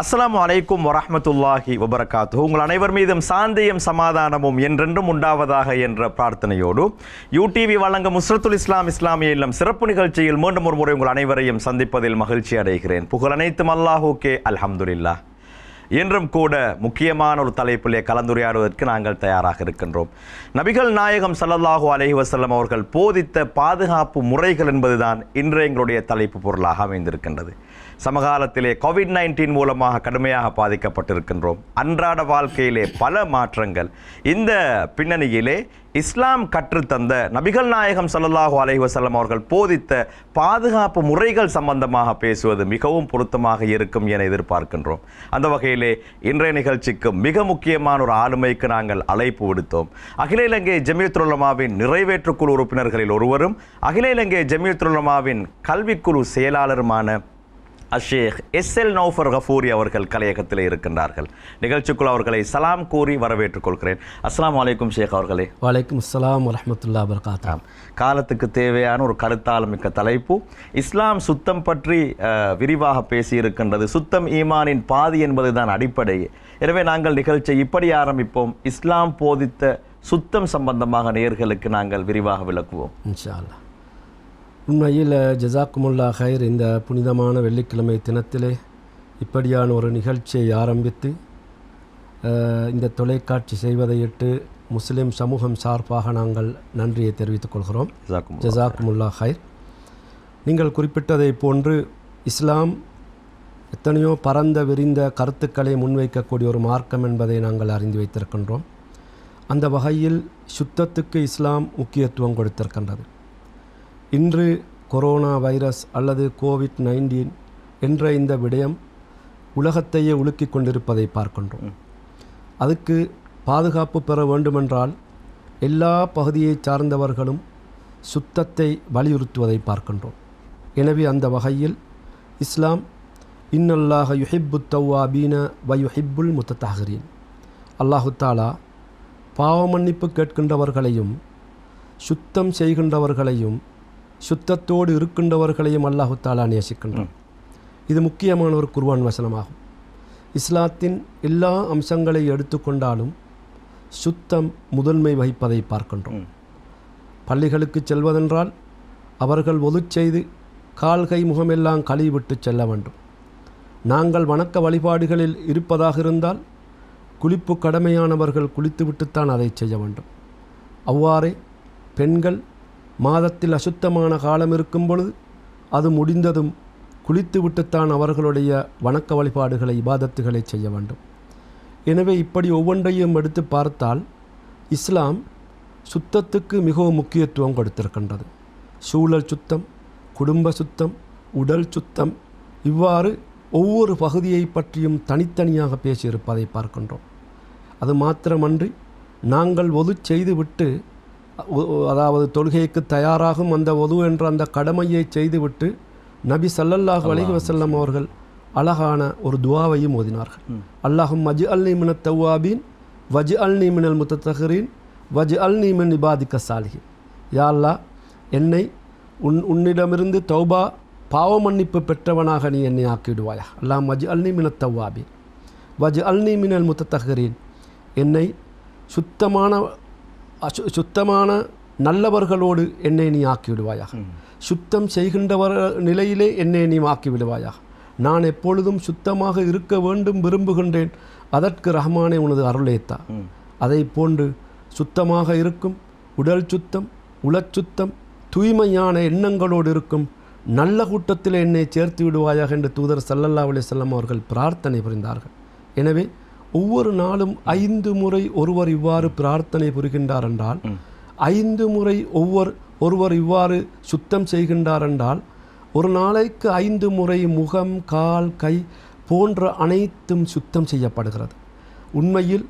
அஸ்லாம் அலைக்கும் வரமத்துல்லாஹி வபரகாத்து உங்கள் அனைவர் மீதும் சாந்தியும் சமாதானமும் என்றென்றும் உண்டாவதாக என்ற பிரார்த்தனையோடு யூடிவி வழங்க முஸ்ரத்துல் இஸ்லாம் இஸ்லாமிய இல்லம் சிறப்பு நிகழ்ச்சியில் மீண்டும் ஒரு முறை உங்கள் அனைவரையும் சந்திப்பதில் மகிழ்ச்சி அடைகிறேன் புகழ் அனைத்தும் அல்லாஹூக்கே அல்ஹம்துலில்லா என்றும் கூட முக்கியமான ஒரு தலைப்பிலே கலந்துரையாடுவதற்கு நாங்கள் தயாராக இருக்கின்றோம் நபிகள் நாயகம் சல்லல்லாஹூ அலஹி வசல்லம் அவர்கள் போதித்த பாதுகாப்பு முறைகள் என்பதுதான் இன்றைய எங்களுடைய தலைப்பு பொருளாக அமைந்திருக்கின்றது சமகாலத்திலே கோவிட் நைன்டீன் மூலமாக கடுமையாக பாதிக்கப்பட்டிருக்கின்றோம் அன்றாட வாழ்க்கையிலே பல மாற்றங்கள் இந்த பின்னணியிலே இஸ்லாம் கற்றுத்தந்த நபிகள் நாயகம் சல்லாஹூ அலஹி வசல்லம் அவர்கள் போதித்த பாதுகாப்பு முறைகள் சம்பந்தமாக பேசுவது மிகவும் பொருத்தமாக இருக்கும் என எதிர்பார்க்கின்றோம் அந்த வகையிலே இன்றைய நிகழ்ச்சிக்கு மிக முக்கியமான ஒரு ஆளுமைக்கு நாங்கள் அழைப்பு விடுத்தோம் அகில இலங்கை ஜமியத்துலமாவின் நிறைவேற்றுக்குழு உறுப்பினர்களில் ஒருவரும் அகில இலங்கை ஜமியத்துலமாவின் கல்விக்குழு செயலாளருமான அஷேக் எஸ் எல் நௌஃபர் கஃபூரி அவர்கள் கலையகத்தில் இருக்கின்றார்கள் நிகழ்ச்சிக்குள் அவர்களை சலாம் கூறி வரவேற்றுக் கொள்கிறேன் அஸ்லாம் வலைக்கும் ஷேக் அவர்களே வலைக்கும் அஸ்லாம் வரமத்துல்லா வர்காத்தாம் காலத்துக்கு தேவையான ஒரு கருத்தால் மிக்க தலைப்பு இஸ்லாம் சுத்தம் பற்றி விரிவாக பேசியிருக்கின்றது சுத்தம் ஈமானின் பாதி என்பது தான் அடிப்படை எனவே நாங்கள் நிகழ்ச்சியை இப்படி ஆரம்பிப்போம் இஸ்லாம் போதித்த சுத்தம் சம்பந்தமாக நேர்களுக்கு நாங்கள் விரிவாக விளக்குவோம் இன்ஷா அல்லா உண்மையில் ஜசாக்குமுல்லா ஹைர் இந்த புனிதமான வெள்ளிக்கிழமை தினத்திலே இப்படியான ஒரு நிகழ்ச்சியை ஆரம்பித்து இந்த தொலைக்காட்சி செய்வதையிட்டு முஸ்லீம் சமூகம் சார்பாக நாங்கள் நன்றியை தெரிவித்துக் கொள்கிறோம் ஜசாக்குமுல்லா ஹைர் நீங்கள் குறிப்பிட்டதை போன்று இஸ்லாம் எத்தனையோ பரந்த விரிந்த கருத்துக்களை முன்வைக்கக்கூடிய ஒரு மார்க்கம் என்பதை நாங்கள் அறிந்து வைத்திருக்கின்றோம் அந்த வகையில் சுத்தத்துக்கு இஸ்லாம் முக்கியத்துவம் கொடுத்திருக்கின்றது இன்று கொரோனா வைரஸ் அல்லது கோவிட் நைன்டீன் என்ற இந்த விடயம் உலகத்தையே உலுக்கிக் கொண்டிருப்பதை பார்க்கின்றோம் அதுக்கு பாதுகாப்பு பெற வேண்டுமென்றால் எல்லா பகுதியை சார்ந்தவர்களும் சுத்தத்தை வலியுறுத்துவதை பார்க்கின்றோம் எனவே அந்த வகையில் இஸ்லாம் இன்னல்லாக யுஹிப்பு தவ்வாபீன வயுஹிப்புல் முத்தத்தாகிறீன் அல்லாஹு தாலா பாவமன்னிப்பு கேட்கின்றவர்களையும் சுத்தம் செய்கின்றவர்களையும் சுத்தத்தோடு இருக்கின்றவர்களையும் அல்லாஹுத்தாலா தாலா நேசிக்கின்றான் இது முக்கியமான ஒரு குர்வான் வசனமாகும் இஸ்லாத்தின் எல்லா அம்சங்களை எடுத்துக்கொண்டாலும் சுத்தம் முதன்மை வகிப்பதை பார்க்கின்றோம் பள்ளிகளுக்கு செல்வதென்றால் அவர்கள் ஒது செய்து கால்கை முகமெல்லாம் கழுவிவிட்டு செல்ல வேண்டும் நாங்கள் வணக்க வழிபாடுகளில் இருப்பதாக இருந்தால் குளிப்பு கடமையானவர்கள் குளித்துவிட்டுத்தான் அதை செய்ய வேண்டும் அவ்வாறே பெண்கள் மாதத்தில் அசுத்தமான காலம் இருக்கும் பொழுது அது முடிந்ததும் குளித்துவிட்டுத்தான் அவர்களுடைய வணக்க வழிபாடுகளை இபாதத்துகளை செய்ய வேண்டும் எனவே இப்படி ஒவ்வொன்றையும் எடுத்து பார்த்தால் இஸ்லாம் சுத்தத்துக்கு மிகவும் முக்கியத்துவம் கொடுத்திருக்கின்றது சூழல் சுத்தம் குடும்ப சுத்தம் உடல் சுத்தம் இவ்வாறு ஒவ்வொரு பகுதியை பற்றியும் தனித்தனியாக பேசியிருப்பதை பார்க்கின்றோம் அது மாத்திரமன்றி நாங்கள் ஒது செய்துவிட்டு அதாவது தொழுகைக்கு தயாராகும் அந்த ஒது என்ற அந்த கடமையை செய்துவிட்டு நபி சல்லல்லாஹ் அலஹி வசல்லம் அவர்கள் அழகான ஒரு துவாவையும் ஓதினார்கள் அல்லாஹும் மஜ் அல் நீமின தவ்வாபீன் வஜ் அல் அல் முத்தஹரீன் வஜ் அல் நீமின் நிபாதிக்க சாலிகி யா அல்லா என்னை உன் உன்னிடமிருந்து தௌபா பாவ மன்னிப்பு பெற்றவனாக நீ என்னை ஆக்கிடுவாயா அல்லாஹ் வஜ் அல் நீமின தவ்வாபீன் வஜ் அல் அல் முத்தஹரீன் என்னை சுத்தமான அசு சுத்தமான நல்லவர்களோடு என்னை நீ ஆக்கி விடுவாயாக சுத்தம் செய்கின்றவர் நிலையிலே என்னை நீ ஆக்கி விடுவாயாக நான் எப்பொழுதும் சுத்தமாக இருக்க வேண்டும் விரும்புகின்றேன் அதற்கு ரஹ்மானே உனது அருளேத்தா அதை போன்று சுத்தமாக இருக்கும் உடல் சுத்தம் உளச்சுத்தம் தூய்மையான எண்ணங்களோடு இருக்கும் நல்ல கூட்டத்தில் என்னை சேர்த்து விடுவாயாக என்று தூதர் சல்லல்லா அலி செல்லம் அவர்கள் பிரார்த்தனை புரிந்தார்கள் எனவே ஒவ்வொரு நாளும் ஐந்து முறை ஒருவர் இவ்வாறு பிரார்த்தனை புரிகின்றார் என்றால் ஐந்து முறை ஒவ்வொரு ஒருவர் இவ்வாறு சுத்தம் செய்கின்றார் என்றால் ஒரு நாளைக்கு ஐந்து முறை முகம் கால் கை போன்ற அனைத்தும் சுத்தம் செய்யப்படுகிறது உண்மையில்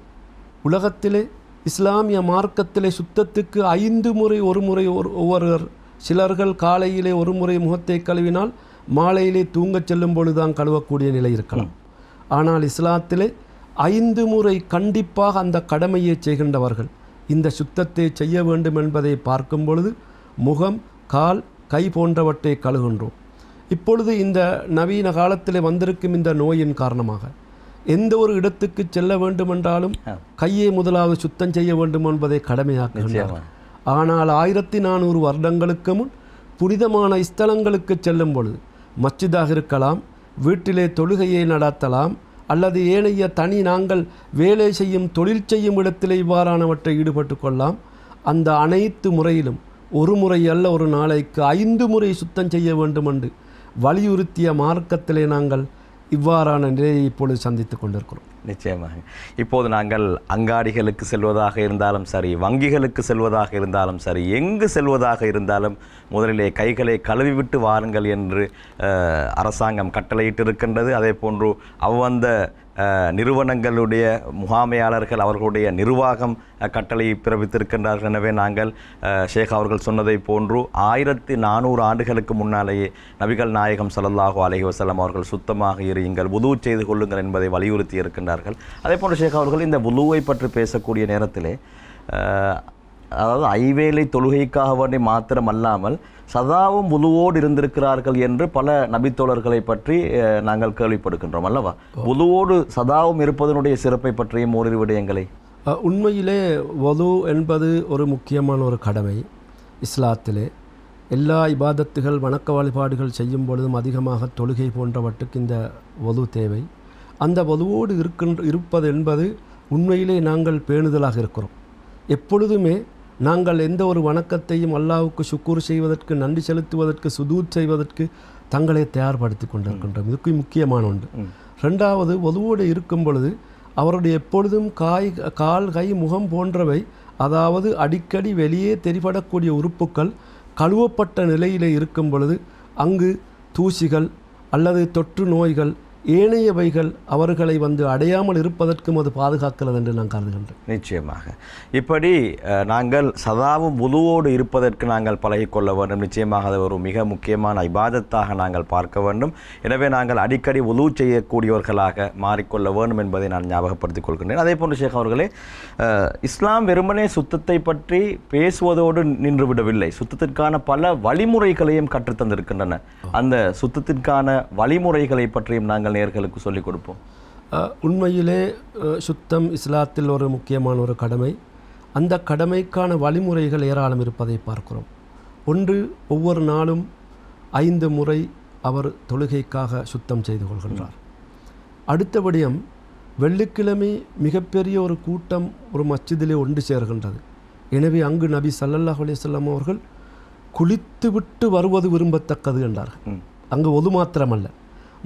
உலகத்திலே இஸ்லாமிய மார்க்கத்திலே சுத்தத்துக்கு ஐந்து முறை ஒரு முறை ஒரு ஒவ்வொருவர் சிலர்கள் காலையிலே ஒரு முறை முகத்தை கழுவினால் மாலையிலே தூங்கச் செல்லும் பொழுதுதான் கழுவக்கூடிய நிலை இருக்கலாம் ஆனால் இஸ்லாத்திலே ஐந்து முறை கண்டிப்பாக அந்த கடமையை செய்கின்றவர்கள் இந்த சுத்தத்தை செய்ய வேண்டும் என்பதை பார்க்கும் பொழுது முகம் கால் கை போன்றவற்றை கழுகின்றோம் இப்பொழுது இந்த நவீன காலத்தில் வந்திருக்கும் இந்த நோயின் காரணமாக எந்த ஒரு இடத்துக்கு செல்ல வேண்டுமென்றாலும் கையை முதலாவது சுத்தம் செய்ய வேண்டும் என்பதை கடமையாக்குகின்றனர் ஆனால் ஆயிரத்தி நானூறு வருடங்களுக்கு முன் புனிதமான ஸ்தலங்களுக்கு செல்லும் பொழுது மச்சிதாக இருக்கலாம் வீட்டிலே தொழுகையை நடத்தலாம் அல்லது ஏனைய தனி நாங்கள் வேலை செய்யும் தொழில் செய்யும் இடத்தில் இவ்வாறானவற்றை ஈடுபட்டு கொள்ளலாம் அந்த அனைத்து முறையிலும் ஒரு முறை அல்ல ஒரு நாளைக்கு ஐந்து முறை சுத்தம் செய்ய வேண்டும் என்று வலியுறுத்திய மார்க்கத்திலே நாங்கள் இவ்வாறான நிலையை இப்பொழுது சந்தித்து கொண்டிருக்கிறோம் நிச்சயமாக இப்போது நாங்கள் அங்காடிகளுக்கு செல்வதாக இருந்தாலும் சரி வங்கிகளுக்கு செல்வதாக இருந்தாலும் சரி எங்கு செல்வதாக இருந்தாலும் முதலிலே கைகளை கழுவிவிட்டு வாருங்கள் என்று அரசாங்கம் கட்டளையிட்டிருக்கின்றது அதே போன்று அவ்வந்த நிறுவனங்களுடைய முகாமையாளர்கள் அவர்களுடைய நிர்வாகம் கட்டளை பிறப்பித்திருக்கின்றார்கள் எனவே நாங்கள் ஷேக் அவர்கள் சொன்னதை போன்று ஆயிரத்தி நானூறு ஆண்டுகளுக்கு முன்னாலேயே நபிகள் நாயகம் சல்லல்லாஹு அலஹி வசலம் அவர்கள் சுத்தமாக இருங்கள் உதவு செய்து கொள்ளுங்கள் என்பதை வலியுறுத்தி இருக்கின்றார்கள் அதே போன்று ஷேக் அவர்கள் இந்த உதுவை பற்றி பேசக்கூடிய நேரத்திலே அதாவது ஐவேலை தொழுகைக்காக வேண்டி மாத்திரம் அல்லாமல் சதாவும் உதுவோடு இருந்திருக்கிறார்கள் என்று பல நபித்தோழர்களை பற்றி நாங்கள் கேள்விப்படுகின்றோம் அல்லவா உதுவோடு சதாவும் இருப்பதனுடைய சிறப்பை பற்றியும் ஓரிரு விடயங்களை உண்மையிலே வது என்பது ஒரு முக்கியமான ஒரு கடமை இஸ்லாத்திலே எல்லா இபாதத்துகள் வணக்க வழிபாடுகள் செய்யும் பொழுதும் அதிகமாக தொழுகை போன்றவற்றுக்கு இந்த வது தேவை அந்த வதுவோடு இருக்கின்ற இருப்பது என்பது உண்மையிலே நாங்கள் பேணுதலாக இருக்கிறோம் எப்பொழுதுமே நாங்கள் எந்த ஒரு வணக்கத்தையும் அல்லாவுக்கு சுக்கூர் செய்வதற்கு நன்றி செலுத்துவதற்கு சுதூத் செய்வதற்கு தங்களை தயார்படுத்தி கொண்டிருக்கின்றோம் இதுக்கு முக்கியமான ஒன்று ரெண்டாவது ஒதுவோடு இருக்கும் பொழுது அவருடைய எப்பொழுதும் காய் கால் கை முகம் போன்றவை அதாவது அடிக்கடி வெளியே தெரிபடக்கூடிய உறுப்புக்கள் கழுவப்பட்ட நிலையிலே இருக்கும் பொழுது அங்கு தூசிகள் அல்லது தொற்று நோய்கள் ஏனையவைகள் அவர்களை வந்து அடையாமல் இருப்பதற்கும் அது பாதுகாக்கிறது என்று நான் கருதுகின்றேன் நிச்சயமாக இப்படி நாங்கள் சதாவும் உதுவோடு இருப்பதற்கு நாங்கள் பழகிக்கொள்ள வேண்டும் நிச்சயமாக அது ஒரு மிக முக்கியமான இபாதத்தாக நாங்கள் பார்க்க வேண்டும் எனவே நாங்கள் அடிக்கடி உது செய்யக்கூடியவர்களாக மாறிக்கொள்ள வேண்டும் என்பதை நான் ஞாபகப்படுத்திக் கொள்கின்றேன் அதே போன்று ஷேக் அவர்களே இஸ்லாம் வெறுமனே சுத்தத்தை பற்றி பேசுவதோடு நின்றுவிடவில்லை சுத்தத்திற்கான பல வழிமுறைகளையும் கற்றுத்தந்திருக்கின்றன அந்த சுத்தத்திற்கான வழிமுறைகளை பற்றியும் நாங்கள் நேர்களுக்கு சொல்லிக் கொடுப்போம் உண்மையிலே சுத்தம் இஸ்லாத்தில் ஒரு முக்கியமான ஒரு கடமை அந்த கடமைக்கான வழிமுறைகள் ஏராளம் இருப்பதை பார்க்கிறோம் ஒன்று ஒவ்வொரு நாளும் ஐந்து முறை அவர் தொழுகைக்காக சுத்தம் செய்து கொள்கின்றார் அடுத்தபடியும் வெள்ளிக்கிழமை மிகப்பெரிய ஒரு கூட்டம் ஒரு மச்சிதிலே ஒன்று சேர்கின்றது எனவே அங்கு நபி சல்லல்லாஹ் அலிசல்லாம் அவர்கள் குளித்துவிட்டு வருவது விரும்பத்தக்கது என்றார்கள் அங்கு ஒது மாத்திரமல்ல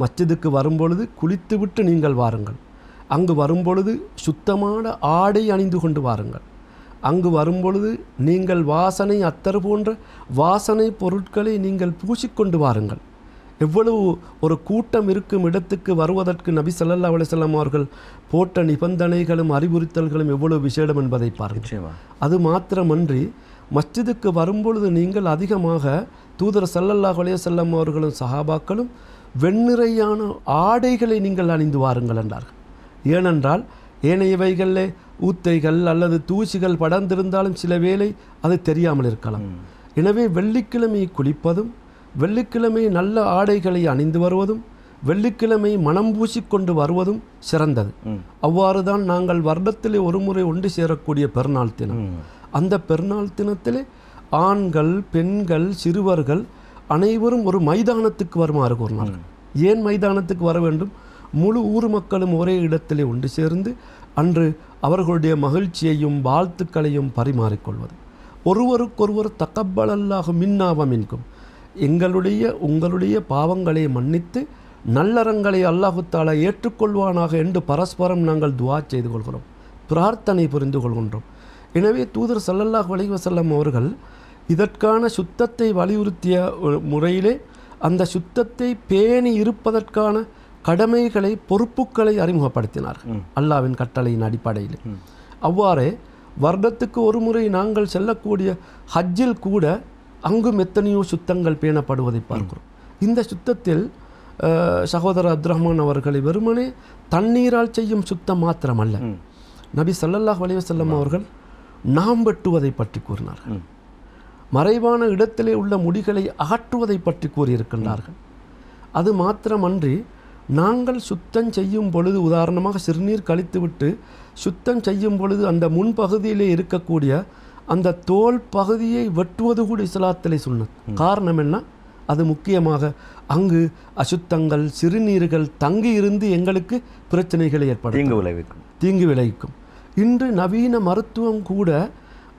மஸ்ஜிதுக்கு வரும்பொழுது குளித்துவிட்டு நீங்கள் வாருங்கள் அங்கு வரும்பொழுது சுத்தமான ஆடை அணிந்து கொண்டு வாருங்கள் அங்கு வரும்பொழுது நீங்கள் வாசனை அத்தர் போன்ற வாசனை பொருட்களை நீங்கள் பூசிக்கொண்டு வாருங்கள் எவ்வளவு ஒரு கூட்டம் இருக்கும் இடத்துக்கு வருவதற்கு நபி சல்லா அலிசல்லாம் அவர்கள் போட்ட நிபந்தனைகளும் அறிவுறுத்தல்களும் எவ்வளவு விசேடம் என்பதை பாருங்கள் அது மாத்திரமன்றி மஸ்ஜிதுக்கு வரும்பொழுது நீங்கள் அதிகமாக தூதர் சல்லல்லாஹ் அலையசல்லம் அவர்களும் சஹாபாக்களும் வெண்ணிறையான ஆடைகளை நீங்கள் அணிந்து வாருங்கள் என்றார்கள் ஏனென்றால் ஏனையவைகளில் ஊத்தைகள் அல்லது தூசிகள் படர்ந்திருந்தாலும் சில வேளை அது தெரியாமல் இருக்கலாம் எனவே வெள்ளிக்கிழமை குளிப்பதும் வெள்ளிக்கிழமை நல்ல ஆடைகளை அணிந்து வருவதும் வெள்ளிக்கிழமை மனம் பூசிக்கொண்டு வருவதும் சிறந்தது அவ்வாறு தான் நாங்கள் வருடத்திலே ஒரு முறை ஒன்று சேரக்கூடிய பெருநாள் தினம் அந்த பெருநாள் தினத்திலே ஆண்கள் பெண்கள் சிறுவர்கள் அனைவரும் ஒரு மைதானத்துக்கு வருமாறு கூறினார் ஏன் மைதானத்துக்கு வர வேண்டும் முழு ஊர் மக்களும் ஒரே இடத்திலே ஒன்று சேர்ந்து அன்று அவர்களுடைய மகிழ்ச்சியையும் வாழ்த்துக்களையும் பரிமாறிக்கொள்வது ஒருவருக்கொருவர் தக்கப்பலல்லாக மின்னாபம் என்கும் எங்களுடைய உங்களுடைய பாவங்களை மன்னித்து நல்லறங்களை அல்லாஹுத்தாலா ஏற்றுக்கொள்வானாக என்று பரஸ்பரம் நாங்கள் துவா செய்து கொள்கிறோம் பிரார்த்தனை புரிந்து கொள்கின்றோம் எனவே தூதர் சல்லல்லாஹ் வலைவசல்லம் அவர்கள் இதற்கான சுத்தத்தை வலியுறுத்திய முறையிலே அந்த சுத்தத்தை பேணி இருப்பதற்கான கடமைகளை பொறுப்புகளை அறிமுகப்படுத்தினார் அல்லாவின் கட்டளையின் அடிப்படையில் அவ்வாறே வருடத்துக்கு ஒரு முறை நாங்கள் செல்லக்கூடிய ஹஜ்ஜில் கூட அங்கும் எத்தனையோ சுத்தங்கள் பேணப்படுவதை பார்க்கிறோம் இந்த சுத்தத்தில் சகோதரர் அப்துரஹ்மான் அவர்களை வெறுமனே தண்ணீரால் செய்யும் சுத்தம் மாத்திரமல்ல நபி சல்லல்லாஹ் வலிவசல்லம் அவர்கள் நாம் வெட்டுவதை பற்றி கூறினார்கள் மறைவான இடத்திலே உள்ள முடிகளை அகற்றுவதை பற்றி கூறியிருக்கின்றார்கள் அது மாத்திரமன்றி நாங்கள் சுத்தம் செய்யும் பொழுது உதாரணமாக சிறுநீர் கழித்துவிட்டு சுத்தம் செய்யும் பொழுது அந்த முன்பகுதியிலே இருக்கக்கூடிய அந்த தோல் பகுதியை வெட்டுவது கூட இஸ்லாத்திலே சொன்னது காரணம் என்ன அது முக்கியமாக அங்கு அசுத்தங்கள் சிறுநீர்கள் தங்கி இருந்து எங்களுக்கு பிரச்சனைகளை ஏற்படும் தீங்கு விளைவிக்கும் தீங்கு விளைவிக்கும் இன்று நவீன மருத்துவம் கூட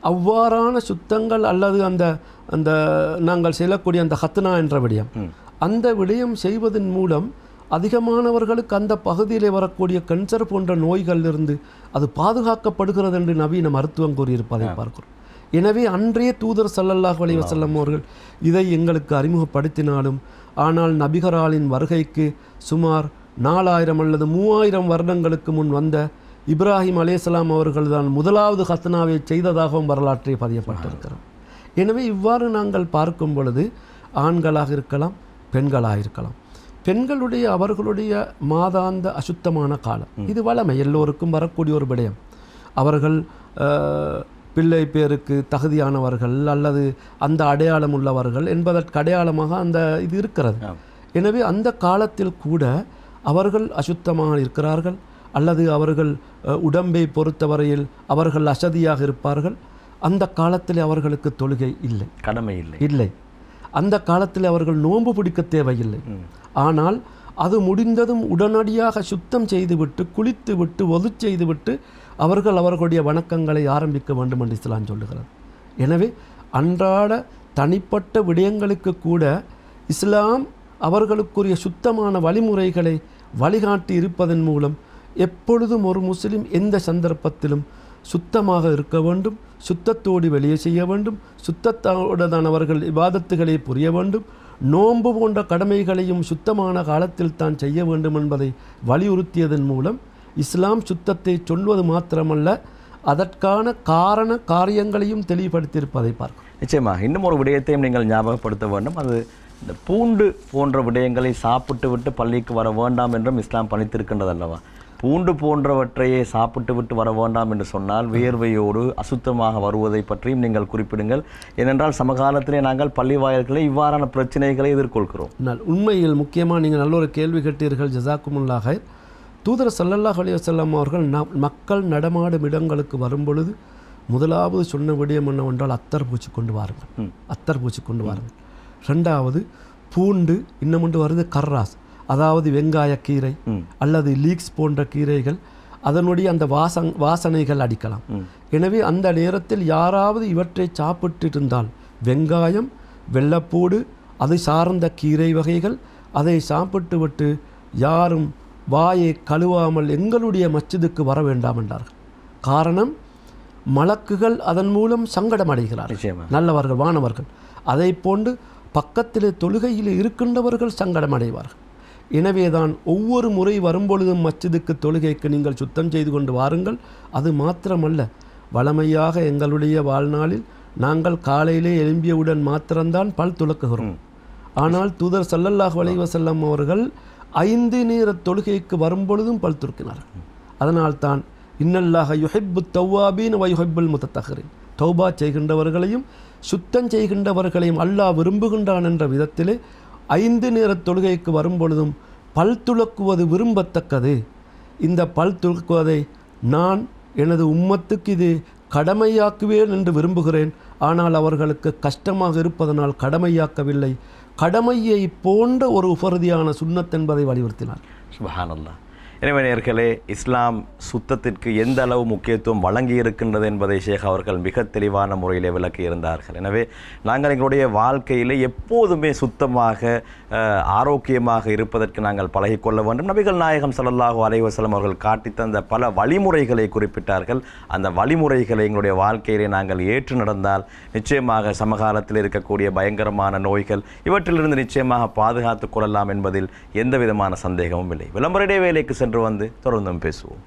அவ்வாறான சுத்தங்கள் அல்லது அந்த அந்த நாங்கள் செல்லக்கூடிய அந்த ஹத்னா என்ற விடயம் அந்த விடயம் செய்வதன் மூலம் அதிகமானவர்களுக்கு அந்த பகுதியிலே வரக்கூடிய கன்சர் போன்ற நோய்களிலிருந்து அது பாதுகாக்கப்படுகிறது என்று நவீன மருத்துவம் கூறியிருப்பதை பார்க்கிறோம் எனவே அன்றைய தூதர் சல்லல்லாஹ் அலி வசல்லம் அவர்கள் இதை எங்களுக்கு அறிமுகப்படுத்தினாலும் ஆனால் நபிகராலின் வருகைக்கு சுமார் நாலாயிரம் அல்லது மூவாயிரம் வருடங்களுக்கு முன் வந்த இப்ராஹிம் அலேசலாம் அவர்கள் தான் முதலாவது ஹத்னாவை செய்ததாகவும் வரலாற்றை பதியப்பட்டிருக்கிறோம் எனவே இவ்வாறு நாங்கள் பார்க்கும் பொழுது ஆண்களாக இருக்கலாம் பெண்களாக இருக்கலாம் பெண்களுடைய அவர்களுடைய மாதாந்த அசுத்தமான காலம் இது வளமை எல்லோருக்கும் வரக்கூடிய ஒரு விடயம் அவர்கள் பிள்ளை பேருக்கு தகுதியானவர்கள் அல்லது அந்த அடையாளம் உள்ளவர்கள் என்பதற்கு அடையாளமாக அந்த இது இருக்கிறது எனவே அந்த காலத்தில் கூட அவர்கள் அசுத்தமாக இருக்கிறார்கள் அல்லது அவர்கள் உடம்பை பொறுத்தவரையில் அவர்கள் அசதியாக இருப்பார்கள் அந்த காலத்தில் அவர்களுக்கு தொழுகை இல்லை கடமை இல்லை இல்லை அந்த காலத்தில் அவர்கள் நோன்பு பிடிக்க தேவையில்லை ஆனால் அது முடிந்ததும் உடனடியாக சுத்தம் செய்துவிட்டு குளித்து விட்டு ஒது செய்துவிட்டு அவர்கள் அவர்களுடைய வணக்கங்களை ஆரம்பிக்க வேண்டும் என்று இஸ்லாம் சொல்லுகிறார் எனவே அன்றாட தனிப்பட்ட விடயங்களுக்கு கூட இஸ்லாம் அவர்களுக்குரிய சுத்தமான வழிமுறைகளை வழிகாட்டி இருப்பதன் மூலம் எப்பொழுதும் ஒரு முஸ்லீம் எந்த சந்தர்ப்பத்திலும் சுத்தமாக இருக்க வேண்டும் சுத்தத்தோடு வெளியே செய்ய வேண்டும் சுத்தத்தோடதானவர்கள் விவாதத்துகளை புரிய வேண்டும் நோன்பு போன்ற கடமைகளையும் சுத்தமான காலத்தில் தான் செய்ய வேண்டும் என்பதை வலியுறுத்தியதன் மூலம் இஸ்லாம் சுத்தத்தை சொல்வது மாத்திரமல்ல அதற்கான காரண காரியங்களையும் தெளிவுபடுத்தியிருப்பதை பார்க்கும் நிச்சயமாக இன்னும் ஒரு விடயத்தையும் நீங்கள் ஞாபகப்படுத்த வேண்டும் அது இந்த பூண்டு போன்ற விடயங்களை சாப்பிட்டு விட்டு பள்ளிக்கு வர வேண்டாம் என்றும் இஸ்லாம் பணித்திருக்கின்றது அல்லவா பூண்டு போன்றவற்றையே சாப்பிட்டு விட்டு வர வேண்டாம் என்று சொன்னால் வியர்வையோடு அசுத்தமாக வருவதை பற்றியும் நீங்கள் குறிப்பிடுங்கள் ஏனென்றால் சமகாலத்திலே நாங்கள் பள்ளி வாயில்களை இவ்வாறான பிரச்சனைகளை எதிர்கொள்கிறோம் உண்மையில் முக்கியமாக நீங்கள் நல்ல ஒரு கேள்வி கேட்டீர்கள் ஜசாக்குமுல்லாக தூதர சல்லல்லா அலிவசல்லாம் அவர்கள் மக்கள் நடமாடும் இடங்களுக்கு வரும்பொழுது முதலாவது சொன்ன விடியம் என்னவென்றால் அத்தர் பூச்சி கொண்டு வாருங்கள் அத்தர் பூச்சி கொண்டு வாருங்கள் ரெண்டாவது பூண்டு இன்னமுண்டு வருது கர்ராஸ் அதாவது வெங்காயக்கீரை அல்லது லீக்ஸ் போன்ற கீரைகள் அதனுடைய அந்த வாசங் வாசனைகள் அடிக்கலாம் எனவே அந்த நேரத்தில் யாராவது இவற்றை சாப்பிட்டு இருந்தால் வெங்காயம் வெள்ளப்பூடு அதை சார்ந்த கீரை வகைகள் அதை சாப்பிட்டு விட்டு யாரும் வாயை கழுவாமல் எங்களுடைய மச்சிதுக்கு வர வேண்டாம் என்றார்கள் காரணம் மலக்குகள் அதன் மூலம் சங்கடம் அடைகிறார் நல்லவர்கள் வானவர்கள் அதை போன்று பக்கத்திலே தொழுகையில் இருக்கின்றவர்கள் சங்கடம் அடைவார்கள் எனவேதான் ஒவ்வொரு முறை வரும்பொழுதும் மஸ்ஜிதுக்கு தொழுகைக்கு நீங்கள் சுத்தம் செய்து கொண்டு வாருங்கள் அது மாத்திரமல்ல வளமையாக எங்களுடைய வாழ்நாளில் நாங்கள் காலையிலே எழும்பியவுடன் மாத்திரம்தான் பல் துளக்குகிறோம் ஆனால் தூதர் சல்லல்லாஹ் வலைவசல்லம் அவர்கள் ஐந்து நேர தொழுகைக்கு வரும்பொழுதும் பல் துருக்கினார்கள் அதனால்தான் இன்னல்லாக யுஹைப்பு தௌவாபின் வயுஹைப்புல் முத்தத்தகரின் தௌபா செய்கின்றவர்களையும் சுத்தம் செய்கின்றவர்களையும் அல்லாஹ் விரும்புகின்றான் என்ற விதத்திலே ஐந்து நேர தொழுகைக்கு வரும்பொழுதும் பல் துளக்குவது விரும்பத்தக்கது இந்த பல் துளக்குவதை நான் எனது உம்மத்துக்கு இது கடமையாக்குவேன் என்று விரும்புகிறேன் ஆனால் அவர்களுக்கு கஷ்டமாக இருப்பதனால் கடமையாக்கவில்லை கடமையை போன்ற ஒரு உபரதியான சுண்ணத் என்பதை வலியுறுத்தினார் சுபஹானல்லா எனவே நேர்களே இஸ்லாம் சுத்தத்திற்கு எந்த அளவு முக்கியத்துவம் வழங்கி இருக்கின்றது என்பதை ஷேக் அவர்கள் மிக தெளிவான முறையிலே விளக்கி இருந்தார்கள் எனவே நாங்கள் எங்களுடைய வாழ்க்கையிலே எப்போதுமே சுத்தமாக ஆரோக்கியமாக இருப்பதற்கு நாங்கள் பழகிக்கொள்ள வேண்டும் நபிகள் நாயகம் சல்லாஹூ அலைவசலம் அவர்கள் காட்டித்தந்த பல வழிமுறைகளை குறிப்பிட்டார்கள் அந்த வழிமுறைகளை எங்களுடைய வாழ்க்கையிலே நாங்கள் ஏற்று நடந்தால் நிச்சயமாக சமகாலத்தில் இருக்கக்கூடிய பயங்கரமான நோய்கள் இவற்றிலிருந்து நிச்சயமாக பாதுகாத்துக் கொள்ளலாம் என்பதில் எந்த விதமான சந்தேகமும் இல்லை விளம்பர இடைவேளைக்கு சென்று என்று வந்து தொடர்ந்து பேசுவோம்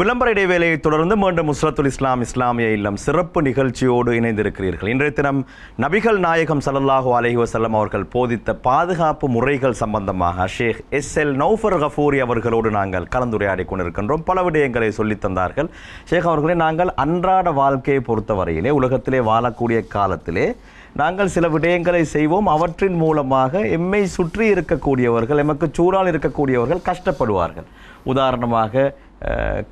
விளம்பர இடைவேளையை தொடர்ந்து மீண்டும் முஸ்ரத்துல் இஸ்லாம் இஸ்லாமிய இல்லம் சிறப்பு நிகழ்ச்சியோடு இணைந்திருக்கிறீர்கள் இன்றைய தினம் நபிகள் நாயகம் சல்லாஹூ அலஹி வசல்லம் அவர்கள் போதித்த பாதுகாப்பு முறைகள் சம்பந்தமாக ஷேக் எஸ் எல் நௌஃபர் கஃபூரி அவர்களோடு நாங்கள் கலந்துரையாடி கொண்டிருக்கின்றோம் பல விடயங்களை சொல்லித் தந்தார்கள் ஷேக் அவர்களே நாங்கள் அன்றாட வாழ்க்கையை பொறுத்தவரையிலே உலகத்திலே வாழக்கூடிய காலத்திலே நாங்கள் சில விடயங்களை செய்வோம் அவற்றின் மூலமாக எம்மை சுற்றி இருக்கக்கூடியவர்கள் எமக்கு சூறால் இருக்கக்கூடியவர்கள் கஷ்டப்படுவார்கள் உதாரணமாக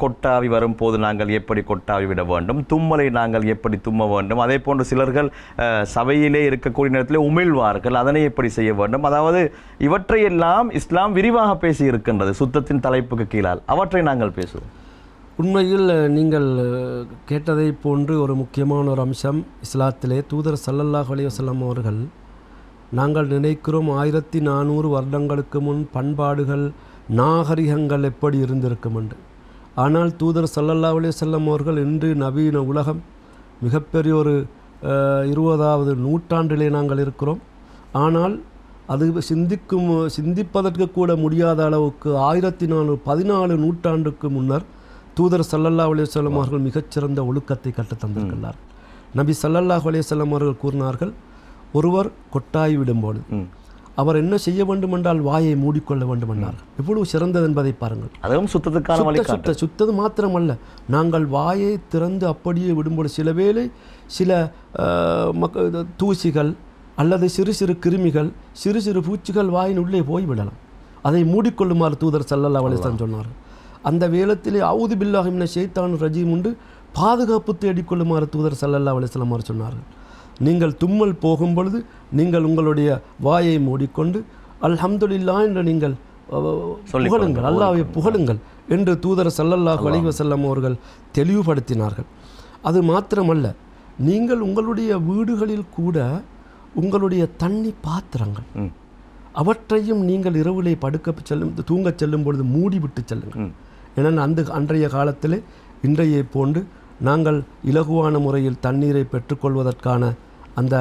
கொட்டாவி வரும் போது நாங்கள் எப்படி கொட்டாவி விட வேண்டும் தும்மலை நாங்கள் எப்படி தும்ம வேண்டும் அதே போன்று சிலர்கள் சபையிலே இருக்கக்கூடிய நேரத்தில் உமிழ்வார்கள் அதனை எப்படி செய்ய வேண்டும் அதாவது இவற்றையெல்லாம் இஸ்லாம் விரிவாக பேசி இருக்கின்றது சுத்தத்தின் தலைப்புக்கு கீழால் அவற்றை நாங்கள் பேசுவோம் உண்மையில் நீங்கள் கேட்டதை போன்று ஒரு முக்கியமான ஒரு அம்சம் இஸ்லாத்திலே தூதர் சல்லல்லாஹ் அலிவசல்லம் அவர்கள் நாங்கள் நினைக்கிறோம் ஆயிரத்தி நானூறு வருடங்களுக்கு முன் பண்பாடுகள் நாகரிகங்கள் எப்படி இருந்திருக்கும் என்று ஆனால் தூதர் சல்லல்லா அலையுசல்லம் அவர்கள் இன்று நவீன உலகம் மிகப்பெரிய ஒரு இருபதாவது நூற்றாண்டிலே நாங்கள் இருக்கிறோம் ஆனால் அது சிந்திக்கும் சிந்திப்பதற்கு கூட முடியாத அளவுக்கு ஆயிரத்தி நானூறு பதினாலு நூற்றாண்டுக்கு முன்னர் தூதர் சல்லல்லா அலையுசல்லம் அவர்கள் மிகச்சிறந்த ஒழுக்கத்தை கற்றுத் தந்திருக்கிறார் நபி சல்லல்லாஹ் அலையுசல்லம் அவர்கள் கூறினார்கள் ஒருவர் கொட்டாய் விடும்போது அவர் என்ன செய்ய வேண்டும் என்றால் வாயை மூடிக்கொள்ள வேண்டும் என்றார் எவ்வளவு சிறந்தது என்பதை பாருங்கள் அதுவும் சுத்தத்துக்கான சுத்த சுத்தது மாத்திரமல்ல நாங்கள் வாயை திறந்து அப்படியே விடும்போது சில வேளை சில மக் தூசிகள் அல்லது சிறு சிறு கிருமிகள் சிறு சிறு பூச்சிகள் வாயின் உள்ளே போய்விடலாம் அதை மூடிக்கொள்ளுமாறு தூதர் சல்லல்லா வலிசான் சொன்னார் அந்த வேலத்திலே அவுது பில்லாஹிம்ன ஷெய்தான் ரஜீம் உண்டு பாதுகாப்பு தேடிக்கொள்ளுமாறு தூதர் சல்லல்லா அலிஸ்லாம் அவர் சொன்னார்கள் நீங்கள் தும்மல் போகும் பொழுது நீங்கள் உங்களுடைய வாயை மூடிக்கொண்டு அல்ஹம்துலில்லா என்று நீங்கள் புகழுங்கள் அல்லாவை புகழுங்கள் என்று தூதர் சல்லல்லாஹ் அலிஹி வசல்லம் அவர்கள் தெளிவுபடுத்தினார்கள் அது மாத்திரமல்ல நீங்கள் உங்களுடைய வீடுகளில் கூட உங்களுடைய தண்ணி பாத்திரங்கள் அவற்றையும் நீங்கள் இரவுலே படுக்க செல்லும் தூங்கச் செல்லும் பொழுது மூடிவிட்டு செல்லுங்கள் என அந்த அன்றைய காலத்தில் இன்றையை போன்று நாங்கள் இலகுவான முறையில் தண்ணீரை பெற்றுக்கொள்வதற்கான அந்த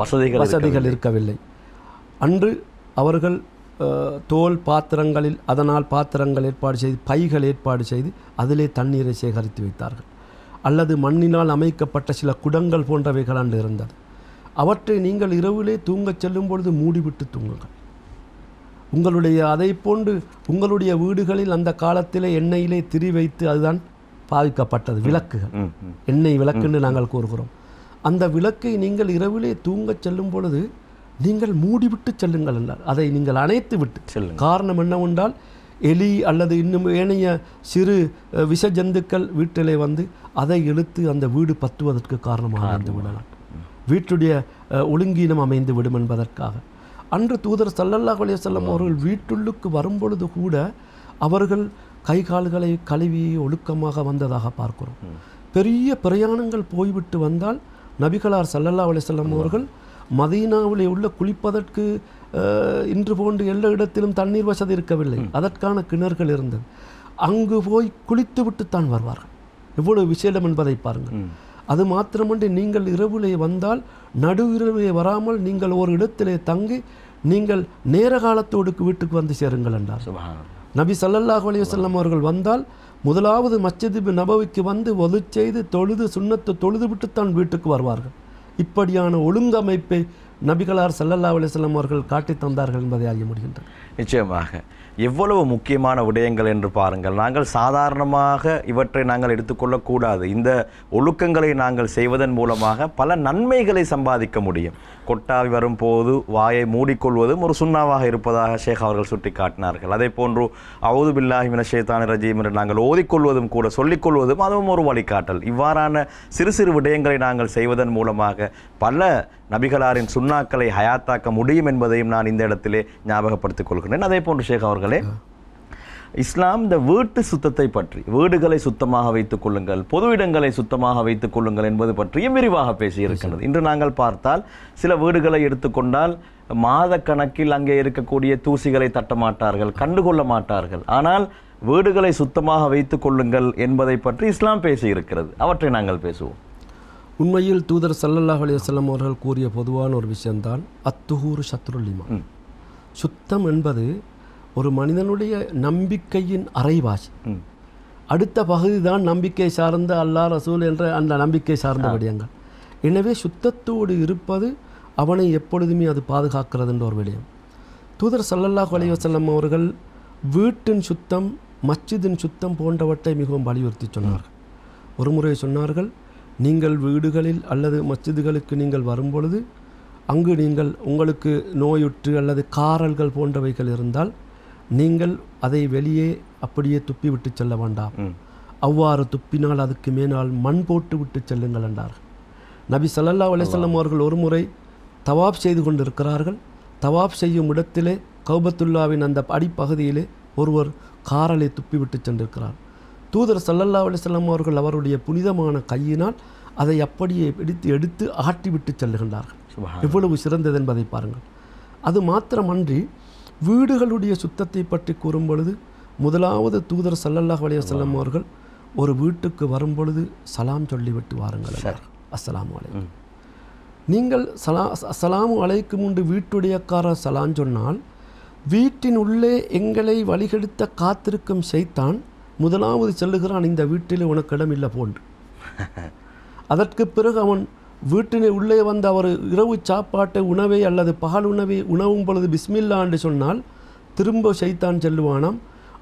வசதிகள் வசதிகள் இருக்கவில்லை அன்று அவர்கள் தோல் பாத்திரங்களில் அதனால் பாத்திரங்கள் ஏற்பாடு செய்து பைகள் ஏற்பாடு செய்து அதிலே தண்ணீரை சேகரித்து வைத்தார்கள் அல்லது மண்ணினால் அமைக்கப்பட்ட சில குடங்கள் போன்றவைகள் அன்று இருந்தது அவற்றை நீங்கள் இரவிலே தூங்கச் செல்லும் பொழுது மூடிவிட்டு தூங்குங்கள் உங்களுடைய அதை போன்று உங்களுடைய வீடுகளில் அந்த காலத்திலே எண்ணெயிலே திரி வைத்து அதுதான் பாவிக்கப்பட்டது விளக்குகள் எண்ணெய் விளக்குன்னு நாங்கள் கூறுகிறோம் அந்த விளக்கை நீங்கள் இரவிலே தூங்கச் செல்லும் பொழுது நீங்கள் மூடிவிட்டு செல்லுங்கள் என்றார் அதை நீங்கள் அணைத்து விட்டு செல்லுங்கள் காரணம் என்னவென்றால் எலி அல்லது இன்னும் ஏனைய சிறு விஷ ஜந்துக்கள் வீட்டிலே வந்து அதை இழுத்து அந்த வீடு பத்துவதற்கு காரணமாக அமைந்து விடலாம் வீட்டுடைய ஒழுங்கீனம் அமைந்து விடும் என்பதற்காக அன்று தூதர் சல்லல்லாஹ் அலைய செல்லம் அவர்கள் வீட்டுள்ளுக்கு வரும்பொழுது கூட அவர்கள் கை கால்களை கழுவி ஒழுக்கமாக வந்ததாக பார்க்கிறோம் பெரிய பிரயாணங்கள் போய்விட்டு வந்தால் நபிகளார் சல்லல்லா செல்லம் அவர்கள் மதீனாவிலே உள்ள குளிப்பதற்கு இன்று போன்று எல்லா இடத்திலும் தண்ணீர் வசதி இருக்கவில்லை அதற்கான கிணறுகள் இருந்தது அங்கு போய் குளித்து விட்டுத்தான் வருவார்கள் எவ்வளவு விசேடம் என்பதை பாருங்கள் அது மாத்திரமன்றி நீங்கள் இரவுலே வந்தால் நடுவிரவே வராமல் நீங்கள் ஒரு இடத்திலே தங்கி நீங்கள் நேர காலத்தோடு வீட்டுக்கு வந்து சேருங்கள் என்றார் நபி சல்லல்லாஹ் அலையுசல்லம் அவர்கள் வந்தால் முதலாவது மச்சதிபு நபவிக்கு வந்து ஒது செய்து தொழுது சுண்ணத்து தொழுது விட்டுத்தான் வீட்டுக்கு வருவார்கள் இப்படியான ஒழுங்கமைப்பை நபிகளார் சல்லல்லா அலிஸ்லாம் அவர்கள் காட்டி தந்தார்கள் என்பதை அறிய முடிகின்றது நிச்சயமாக எவ்வளவு முக்கியமான விடயங்கள் என்று பாருங்கள் நாங்கள் சாதாரணமாக இவற்றை நாங்கள் எடுத்துக்கொள்ளக்கூடாது இந்த ஒழுக்கங்களை நாங்கள் செய்வதன் மூலமாக பல நன்மைகளை சம்பாதிக்க முடியும் கொட்டாவி போது வாயை மூடிக்கொள்வதும் ஒரு சுண்ணாவாக இருப்பதாக ஷேக் அவர்கள் சுட்டி காட்டினார்கள் அதே போன்று அவுது பில்லாஹி மின ரஜீம் என்று நாங்கள் ஓதிக்கொள்வதும் கூட சொல்லிக்கொள்வதும் அதுவும் ஒரு வழிகாட்டல் இவ்வாறான சிறு சிறு விடயங்களை நாங்கள் செய்வதன் மூலமாக பல நபிகளாரின் சுண்ணாக்களை ஹயாத்தாக்க முடியும் என்பதையும் நான் இந்த இடத்திலே ஞாபகப்படுத்திக் கொள்கிறேன் அதே போன்று ஷேக் அவர்களே இஸ்லாம் இந்த வீட்டு சுத்தத்தை பற்றி வீடுகளை சுத்தமாக வைத்துக் கொள்ளுங்கள் பொது இடங்களை சுத்தமாக வைத்துக் கொள்ளுங்கள் என்பது பற்றியும் விரிவாக பேசியிருக்கிறது இன்று நாங்கள் பார்த்தால் சில வீடுகளை எடுத்துக்கொண்டால் மாத கணக்கில் அங்கே இருக்கக்கூடிய தூசிகளை தட்ட மாட்டார்கள் கண்டுகொள்ள மாட்டார்கள் ஆனால் வீடுகளை சுத்தமாக வைத்துக் கொள்ளுங்கள் என்பதை பற்றி இஸ்லாம் பேசியிருக்கிறது அவற்றை நாங்கள் பேசுவோம் உண்மையில் தூதர் சல்லல்லாஹ் அலிவசல்லம் அவர்கள் கூறிய பொதுவான ஒரு விஷயம்தான் அத்துகூறு சத்ருலிமா சுத்தம் என்பது ஒரு மனிதனுடைய நம்பிக்கையின் அரைவாசி அடுத்த பகுதி தான் நம்பிக்கை சார்ந்த அல்லா ரசூல் என்ற அந்த நம்பிக்கை சார்ந்த விடயங்கள் எனவே சுத்தத்தோடு இருப்பது அவனை எப்பொழுதுமே அது பாதுகாக்கிறது என்ற ஒரு விடயம் தூதர் சல்லல்லாஹ் அலைவசல்லம் அவர்கள் வீட்டின் சுத்தம் மச்சிதின் சுத்தம் போன்றவற்றை மிகவும் வலியுறுத்தி சொன்னார்கள் ஒரு முறை சொன்னார்கள் நீங்கள் வீடுகளில் அல்லது மச்சிதுகளுக்கு நீங்கள் வரும்பொழுது அங்கு நீங்கள் உங்களுக்கு நோயுற்று அல்லது காரல்கள் போன்றவைகள் இருந்தால் நீங்கள் அதை வெளியே அப்படியே துப்பி விட்டு செல்ல வேண்டாம் அவ்வாறு துப்பினால் அதுக்கு மேனால் மண் போட்டு விட்டு செல்லுங்கள் என்றார்கள் நபி சல்லல்லா அலிசல்லம் அவர்கள் ஒரு முறை தவாப் செய்து கொண்டிருக்கிறார்கள் தவாப் செய்யும் இடத்திலே கௌபத்துல்லாவின் அந்த அடிப்பகுதியிலே ஒருவர் காரலை துப்பிவிட்டு சென்றிருக்கிறார் தூதர் சல்லல்லா அலிசல்லாம் அவர்கள் அவருடைய புனிதமான கையினால் அதை அப்படியே எடுத்து எடுத்து விட்டு செல்லுகின்றார்கள் எவ்வளவு சிறந்தது என்பதை பாருங்கள் அது மாத்திரமன்றி வீடுகளுடைய சுத்தத்தை பற்றி கூறும் பொழுது முதலாவது தூதர் சல்லல்லாஹ் வலைய செல்லம் அவர்கள் ஒரு வீட்டுக்கு வரும் பொழுது சலாம் சொல்லிவிட்டு வாருங்கள் அஸ்லாம் அலைக்கும் நீங்கள் சலா அஸ்லாம் அலைக்கும் உண்டு வீட்டுடையக்காரர் சலாம் சொன்னால் வீட்டின் உள்ளே எங்களை வழிகெடுத்த காத்திருக்கும் செய்தான் முதலாவது செல்லுகிறான் இந்த வீட்டில் உனக்கிடம் இல்லை போன்று அதற்கு பிறகு அவன் வீட்டினை உள்ளே வந்த அவர் இரவு சாப்பாட்டை உணவை அல்லது பகல் உணவை உணவும் பொழுது பிஸ்மில்லா என்று சொன்னால் திரும்ப சைத்தான் செல்லுவானாம்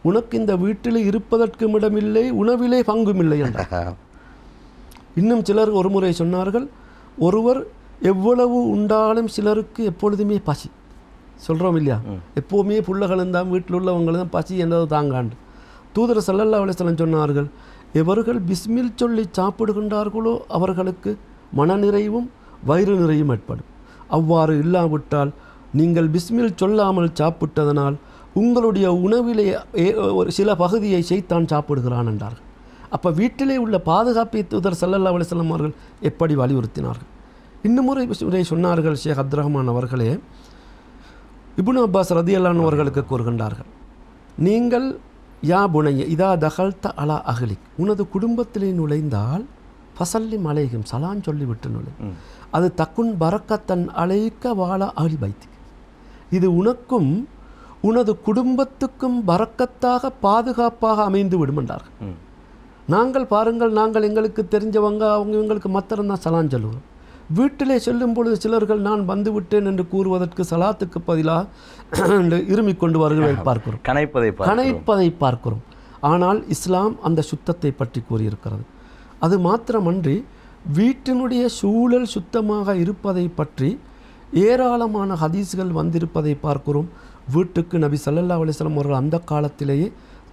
உனக்கு இந்த வீட்டில் இருப்பதற்கும் இடமில்லை உணவிலே பங்கும் இல்லை இன்னும் சிலர் ஒரு முறை சொன்னார்கள் ஒருவர் எவ்வளவு உண்டாலும் சிலருக்கு எப்பொழுதுமே பசி சொல்கிறோம் இல்லையா எப்போவுமே புள்ளகளும் தான் வீட்டில் உள்ளவங்களும் தான் பசி என்றது தாங்காண்டு தூதர சல்லல்லா அலிஸ்லம் சொன்னார்கள் எவர்கள் பிஸ்மில் சொல்லி சாப்பிடுகின்றார்களோ அவர்களுக்கு மனநிறைவும் வயிறு நிறையும் ஏற்படும் அவ்வாறு இல்லாவிட்டால் நீங்கள் பிஸ்மில் சொல்லாமல் சாப்பிட்டதனால் உங்களுடைய உணவிலே ஒரு சில பகுதியை செய்தான் சாப்பிடுகிறான் என்றார்கள் அப்போ வீட்டிலே உள்ள பாதுகாப்பை தூதர் சல்லல்லா அலிசல்லாம் அவர்கள் எப்படி வலியுறுத்தினார்கள் இன்னும் முறை சொன்னார்கள் ஷேக் அப்து ரஹ்மான் அவர்களே இபுன் அப்பாஸ் ரதி அல்லான் அவர்களுக்கு கூறுகின்றார்கள் நீங்கள் யா புனைய இதா தகல் த அலா அகலிக் உனது குடும்பத்திலே நுழைந்தால் ஃபசல்லி மலையும் சலான் சொல்லி விட்டுனுள்ள அது தக்குன் பறக்கத்தன் அழைக்க வாழ ஆழி பைத்திக் இது உனக்கும் உனது குடும்பத்துக்கும் பறக்கத்தாக பாதுகாப்பாக அமைந்து விடும் நாங்கள் பாருங்கள் நாங்கள் எங்களுக்கு தெரிஞ்சவங்க அவங்க இவங்களுக்கு மத்திரம்தான் சலான் சொல்லுவோம் வீட்டிலே செல்லும் பொழுது சிலர்கள் நான் வந்து விட்டேன் என்று கூறுவதற்கு சலாத்துக்கு பதிலாக இருமி கொண்டு வருகிறதை பார்க்கிறோம் கணைப்பதை கணைப்பதை பார்க்கிறோம் ஆனால் இஸ்லாம் அந்த சுத்தத்தை பற்றி கூறியிருக்கிறது அது மாத்திரமன்றி வீட்டினுடைய சூழல் சுத்தமாக இருப்பதை பற்றி ஏராளமான ஹதீஸ்கள் வந்திருப்பதை பார்க்கிறோம் வீட்டுக்கு நபி சல்லல்லா அலிஸ்லாம் அவர்கள் அந்த காலத்திலேயே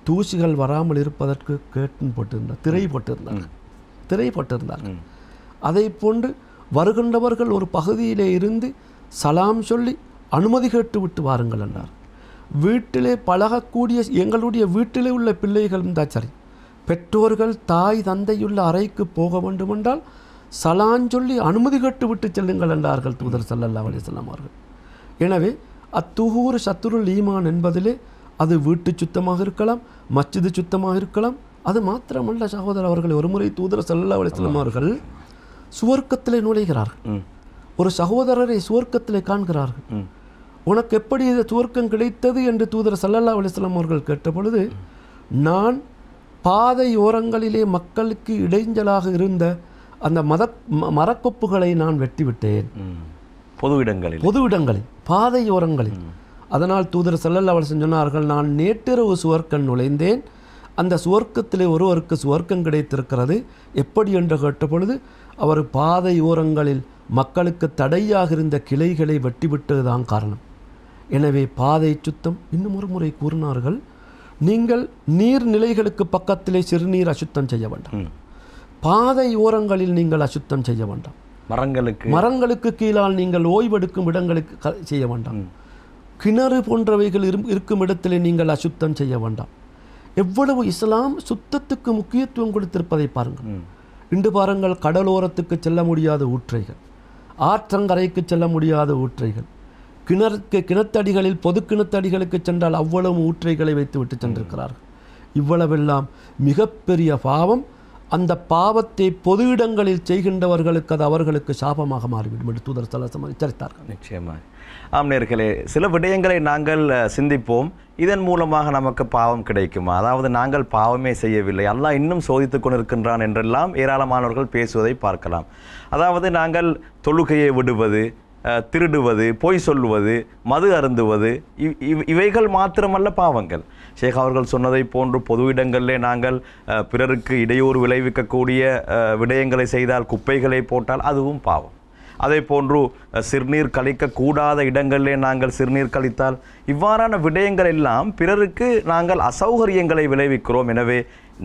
தூசிகள் வராமல் இருப்பதற்கு கேட்டு போட்டிருந்தார் திரை போட்டிருந்தார் திரை போட்டிருந்தார் அதை போன்று வருகின்றவர்கள் ஒரு பகுதியிலே இருந்து சலாம் சொல்லி அனுமதி கேட்டு விட்டு வாருங்கள் என்றார் வீட்டிலே பழகக்கூடிய எங்களுடைய வீட்டிலே உள்ள பிள்ளைகளும் தான் சரி பெற்றோர்கள் தாய் தந்தையுள்ள அறைக்கு போக வேண்டுமென்றால் சலான் சொல்லி அனுமதி கட்டு விட்டு செல்லுங்கள் என்றார்கள் தூதர் சல்லல்லா அலிசல்லாம் அவர்கள் எனவே அத்துகூர் சத்துருள் ஈமான் என்பதிலே அது வீட்டு சுத்தமாக இருக்கலாம் மச்சிது சுத்தமாக இருக்கலாம் அது மாத்திரமல்ல சகோதரர் அவர்கள் ஒரு முறை தூதர் சல்லா அலிஸ்லாம் அவர்கள் சுவர்க்கத்திலே நுழைகிறார்கள் ஒரு சகோதரரை சுவர்க்கத்திலே காண்கிறார்கள் உனக்கு எப்படி இது சுவர்க்கம் கிடைத்தது என்று தூதர் சல்லல்லா அலிஸ்லாம் அவர்கள் கேட்டபொழுது நான் பாதையோரங்களிலே மக்களுக்கு இடைஞ்சலாக இருந்த அந்த மத மரக்கொப்புகளை நான் வெட்டிவிட்டேன் பொது இடங்களில் பொது இடங்களில் பாதையோரங்களில் அதனால் தூதர் செல்லல் அவள் சொன்னார்கள் நான் நேற்றிரவு சுவர்க்கன் நுழைந்தேன் அந்த சுவர்க்கத்திலே ஒருவருக்கு சுவர்க்கம் கிடைத்திருக்கிறது எப்படி என்று கேட்டபொழுது அவர் பாதையோரங்களில் மக்களுக்கு தடையாக இருந்த கிளைகளை வெட்டிவிட்டதுதான் காரணம் எனவே பாதை சுத்தம் இன்னும் ஒரு முறை கூறினார்கள் நீங்கள் நீர்நிலைகளுக்கு பக்கத்திலே சிறுநீர் அசுத்தம் செய்ய வேண்டாம் பாதை ஓரங்களில் நீங்கள் அசுத்தம் செய்ய வேண்டாம் மரங்களுக்கு மரங்களுக்கு கீழால் நீங்கள் ஓய்வெடுக்கும் இடங்களுக்கு செய்ய வேண்டாம் கிணறு போன்றவைகள் இருக்கும் இடத்திலே நீங்கள் அசுத்தம் செய்ய வேண்டாம் எவ்வளவு இஸ்லாம் சுத்தத்துக்கு முக்கியத்துவம் கொடுத்திருப்பதை பாருங்கள் இன்று பாருங்கள் கடலோரத்துக்கு செல்ல முடியாத ஊற்றைகள் ஆற்றங்கரைக்கு செல்ல முடியாத ஊற்றைகள் கிணறுக்கு கிணத்தடிகளில் பொது கிணத்தடிகளுக்கு சென்றால் அவ்வளவு ஊற்றைகளை வைத்துவிட்டு சென்றிருக்கிறார்கள் இவ்வளவெல்லாம் மிகப்பெரிய பாவம் அந்த பாவத்தை பொது இடங்களில் செய்கின்றவர்களுக்கு அது அவர்களுக்கு சாபமாக மாறிவிடும் என்று தூதர் சலசம் எச்சரித்தார்கள் நிச்சயமாக ஆம் நேர்களே சில விடயங்களை நாங்கள் சிந்திப்போம் இதன் மூலமாக நமக்கு பாவம் கிடைக்குமா அதாவது நாங்கள் பாவமே செய்யவில்லை அல்லாஹ் இன்னும் சோதித்துக் கொண்டிருக்கின்றான் என்றெல்லாம் ஏராளமானவர்கள் பேசுவதை பார்க்கலாம் அதாவது நாங்கள் தொழுகையை விடுவது திருடுவது பொய் சொல்லுவது மது அருந்துவது இவைகள் மாத்திரமல்ல பாவங்கள் ஷேக் அவர்கள் சொன்னதை போன்று பொது இடங்களிலே நாங்கள் பிறருக்கு இடையூறு விளைவிக்கக்கூடிய விடயங்களை செய்தால் குப்பைகளை போட்டால் அதுவும் பாவம் அதே போன்று சிறுநீர் கழிக்கக்கூடாத இடங்களிலே நாங்கள் சிறுநீர் கழித்தால் இவ்வாறான விடயங்கள் எல்லாம் பிறருக்கு நாங்கள் அசௌகரியங்களை விளைவிக்கிறோம் எனவே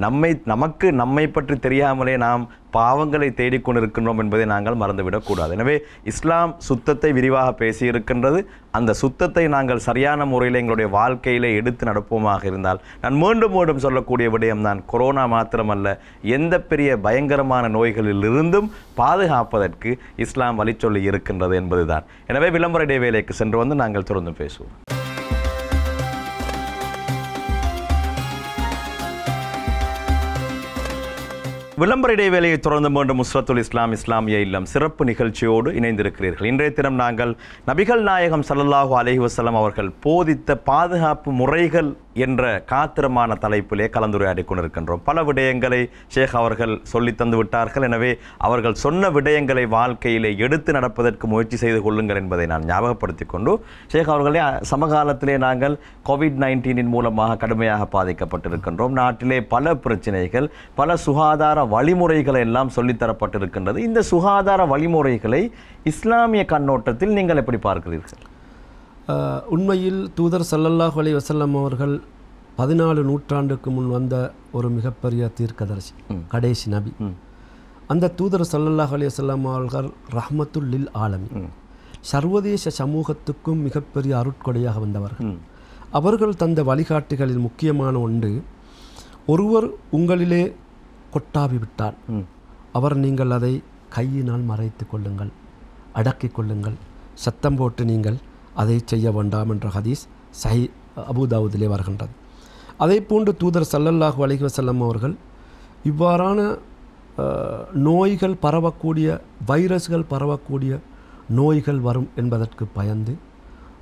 நம்மை நமக்கு நம்மை பற்றி தெரியாமலே நாம் பாவங்களை தேடிக்கொண்டிருக்கின்றோம் என்பதை நாங்கள் மறந்துவிடக்கூடாது எனவே இஸ்லாம் சுத்தத்தை விரிவாக பேசியிருக்கின்றது அந்த சுத்தத்தை நாங்கள் சரியான முறையில் எங்களுடைய வாழ்க்கையிலே எடுத்து நடப்போமாக இருந்தால் நான் மீண்டும் மீண்டும் சொல்லக்கூடிய விடயம் தான் கொரோனா மாத்திரமல்ல எந்த பெரிய பயங்கரமான நோய்களிலிருந்தும் பாதுகாப்பதற்கு இஸ்லாம் வழி சொல்லி இருக்கின்றது என்பதுதான் எனவே விளம்பர இடைவேளைக்கு சென்று வந்து நாங்கள் தொடர்ந்து பேசுவோம் விளம்பர இடைவேளையை தொடர்ந்து மீண்டும் முஸ்ரத்துல் இஸ்லாம் இஸ்லாமிய இல்லம் சிறப்பு நிகழ்ச்சியோடு இணைந்திருக்கிறீர்கள் இன்றைய தினம் நாங்கள் நபிகள் நாயகம் சல்லல்லாஹு அலஹி வசலம் அவர்கள் போதித்த பாதுகாப்பு முறைகள் என்ற காத்திரமான தலைப்பிலே கலந்துரையாடி கொண்டிருக்கின்றோம் பல விடயங்களை ஷேக் அவர்கள் சொல்லி தந்து விட்டார்கள் எனவே அவர்கள் சொன்ன விடயங்களை வாழ்க்கையிலே எடுத்து நடப்பதற்கு முயற்சி செய்து கொள்ளுங்கள் என்பதை நான் ஞாபகப்படுத்தி கொண்டு ஷேக் அவர்களே சமகாலத்திலே நாங்கள் கோவிட் நைன்டீனின் மூலமாக கடுமையாக பாதிக்கப்பட்டிருக்கின்றோம் நாட்டிலே பல பிரச்சனைகள் பல சுகாதார வழிமுறைகளை எல்லாம் சொல்லித்தரப்பட்டிருக்கின்றது இந்த சுகாதார வழிமுறைகளை இஸ்லாமிய கண்ணோட்டத்தில் நீங்கள் எப்படி பார்க்கிறீர்கள் உண்மையில் தூதர் சல்லல்லாஹ் அலி வசல்லம் அவர்கள் பதினாலு நூற்றாண்டுக்கு முன் வந்த ஒரு மிகப்பெரிய தீர்க்கதரிசி கடைசி நபி அந்த தூதர் சல்லல்லாஹ் அலி வசல்லம் அவர்கள் ரஹமத்துல் லில் ஆலமி சர்வதேச சமூகத்துக்கும் மிகப்பெரிய அருட்கொடையாக வந்தவர்கள் அவர்கள் தந்த வழிகாட்டுகளில் முக்கியமான ஒன்று ஒருவர் உங்களிலே கொட்டாவி விட்டார் அவர் நீங்கள் அதை கையினால் மறைத்து கொள்ளுங்கள் அடக்கி கொள்ளுங்கள் சத்தம் போட்டு நீங்கள் அதை செய்ய வேண்டாம் என்ற ஹதீஸ் சஹி அபுதாவுதிலே வருகின்றது அதே போன்று தூதர் சல்லல்லாஹு அலஹி வசல்லம் அவர்கள் இவ்வாறான நோய்கள் பரவக்கூடிய வைரஸ்கள் பரவக்கூடிய நோய்கள் வரும் என்பதற்கு பயந்து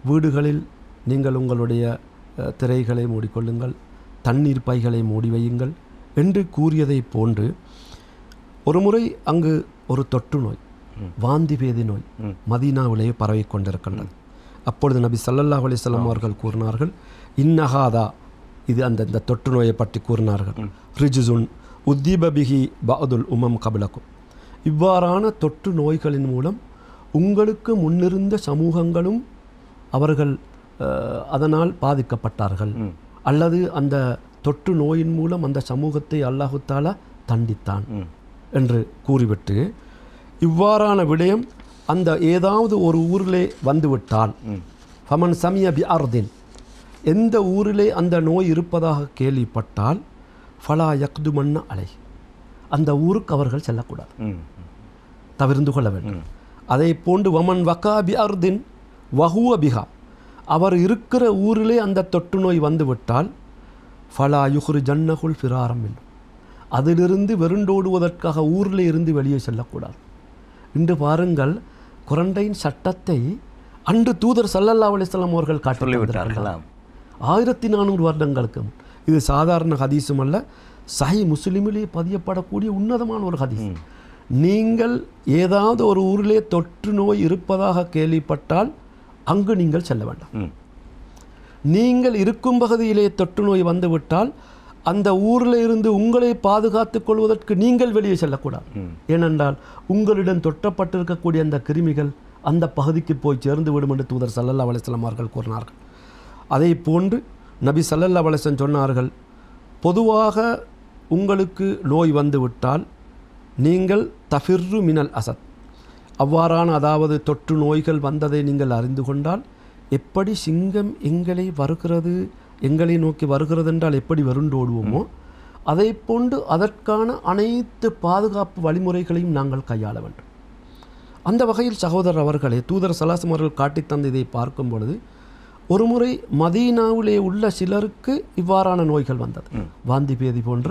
வீடுகளில் நீங்கள் உங்களுடைய திரைகளை மூடிக்கொள்ளுங்கள் தண்ணீர் பைகளை மூடி வையுங்கள் என்று கூறியதைப் போன்று ஒரு முறை அங்கு ஒரு தொற்று நோய் வாந்தி பேதி நோய் மதீனாவிலேயே பரவி கொண்டிருக்கின்றது அப்பொழுது நபி சல்லல்லா அலிசல்லாம் அவர்கள் கூறினார்கள் இன்னகாதா இது அந்த இந்த தொற்று நோயை பற்றி கூறினார்கள் ரிஜுசுன் உத்தீபபிகி பகதுல் உமம் கபிலக்கும் இவ்வாறான தொற்று நோய்களின் மூலம் உங்களுக்கு முன்னிருந்த சமூகங்களும் அவர்கள் அதனால் பாதிக்கப்பட்டார்கள் அல்லது அந்த தொற்று நோயின் மூலம் அந்த சமூகத்தை அல்லாஹுத்தாலா தண்டித்தான் என்று கூறிவிட்டு இவ்வாறான விடயம் அந்த ஏதாவது ஒரு ஊரிலே வந்துவிட்டால் ஃபமன் சமிய பி அர்தின் எந்த ஊரிலே அந்த நோய் இருப்பதாக கேள்விப்பட்டால் ஃபலா யக்துமன்ன அலை அந்த ஊருக்கு அவர்கள் செல்லக்கூடாது தவிர்ந்து கொள்ள வேண்டும் அதை போன்று வமன் வக்கா பி அர்தின் வஹுவ பிகா அவர் இருக்கிற ஊரிலே அந்த தொற்று நோய் வந்துவிட்டால் ஃபலா யுஹ்ரு ஜன்னகுல் ஃபிராரம் என்னும் அதிலிருந்து வெருண்டோடுவதற்காக ஊரில் இருந்து வெளியே செல்லக்கூடாது இன்று பாருங்கள் குரண்டையின் சட்டத்தை அன்று தூதர் சல்லல்லா அலிஸ்லாம் அவர்கள் காட்டிவிட்டார்களாம் ஆயிரத்தி நானூறு வருடங்களுக்கு இது சாதாரண ஹதீஸும் அல்ல சஹி முஸ்லீமிலே பதியப்படக்கூடிய உன்னதமான ஒரு ஹதீஸ் நீங்கள் ஏதாவது ஒரு ஊரிலே தொற்று நோய் இருப்பதாக கேள்விப்பட்டால் அங்கு நீங்கள் செல்ல வேண்டாம் நீங்கள் இருக்கும் பகுதியிலே தொற்று நோய் வந்துவிட்டால் அந்த ஊரில் இருந்து உங்களை பாதுகாத்துக் கொள்வதற்கு நீங்கள் வெளியே செல்லக்கூடாது ஏனென்றால் உங்களிடம் தொற்றப்பட்டிருக்கக்கூடிய அந்த கிருமிகள் அந்த பகுதிக்கு போய் சேர்ந்து விடும் என்று தூதர் சல்லல்லா வலைசலம் அவர்கள் கூறினார்கள் அதே போன்று நபி சல்லல்லா வலைசன் சொன்னார்கள் பொதுவாக உங்களுக்கு நோய் வந்துவிட்டால் நீங்கள் தஃபிர்ரு மினல் அசத் அவ்வாறான அதாவது தொற்று நோய்கள் வந்ததை நீங்கள் அறிந்து கொண்டால் எப்படி சிங்கம் எங்களை வருகிறது எங்களை நோக்கி வருகிறது என்றால் எப்படி வருண்டோடுவோமோ அதை போன்று அதற்கான அனைத்து பாதுகாப்பு வழிமுறைகளையும் நாங்கள் கையாள வேண்டும் அந்த வகையில் சகோதரர் அவர்களே தூதர் சலாசம் அவர்கள் காட்டித்தந்த இதை பார்க்கும் பொழுது ஒரு முறை மதீனாவிலே உள்ள சிலருக்கு இவ்வாறான நோய்கள் வந்தது வாந்தி பேதி போன்ற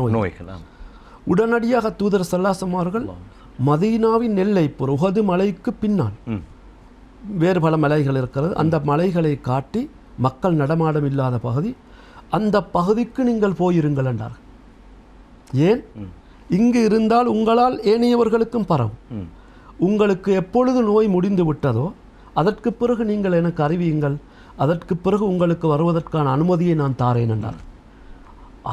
நோய் நோய்கள் உடனடியாக தூதர் சல்லாசம் அவர்கள் மதீனாவின் நெல்லை உகது மலைக்கு பின்னால் வேறு பல மலைகள் இருக்கிறது அந்த மலைகளை காட்டி மக்கள் நடமாடம் இல்லாத பகுதி அந்த பகுதிக்கு நீங்கள் போயிருங்கள் என்றார்கள் ஏன் இங்கு இருந்தால் உங்களால் ஏனையவர்களுக்கும் பரவும் உங்களுக்கு எப்பொழுது நோய் முடிந்து விட்டதோ அதற்கு பிறகு நீங்கள் எனக்கு அறிவியுங்கள் அதற்கு பிறகு உங்களுக்கு வருவதற்கான அனுமதியை நான் தாரேன் என்றார்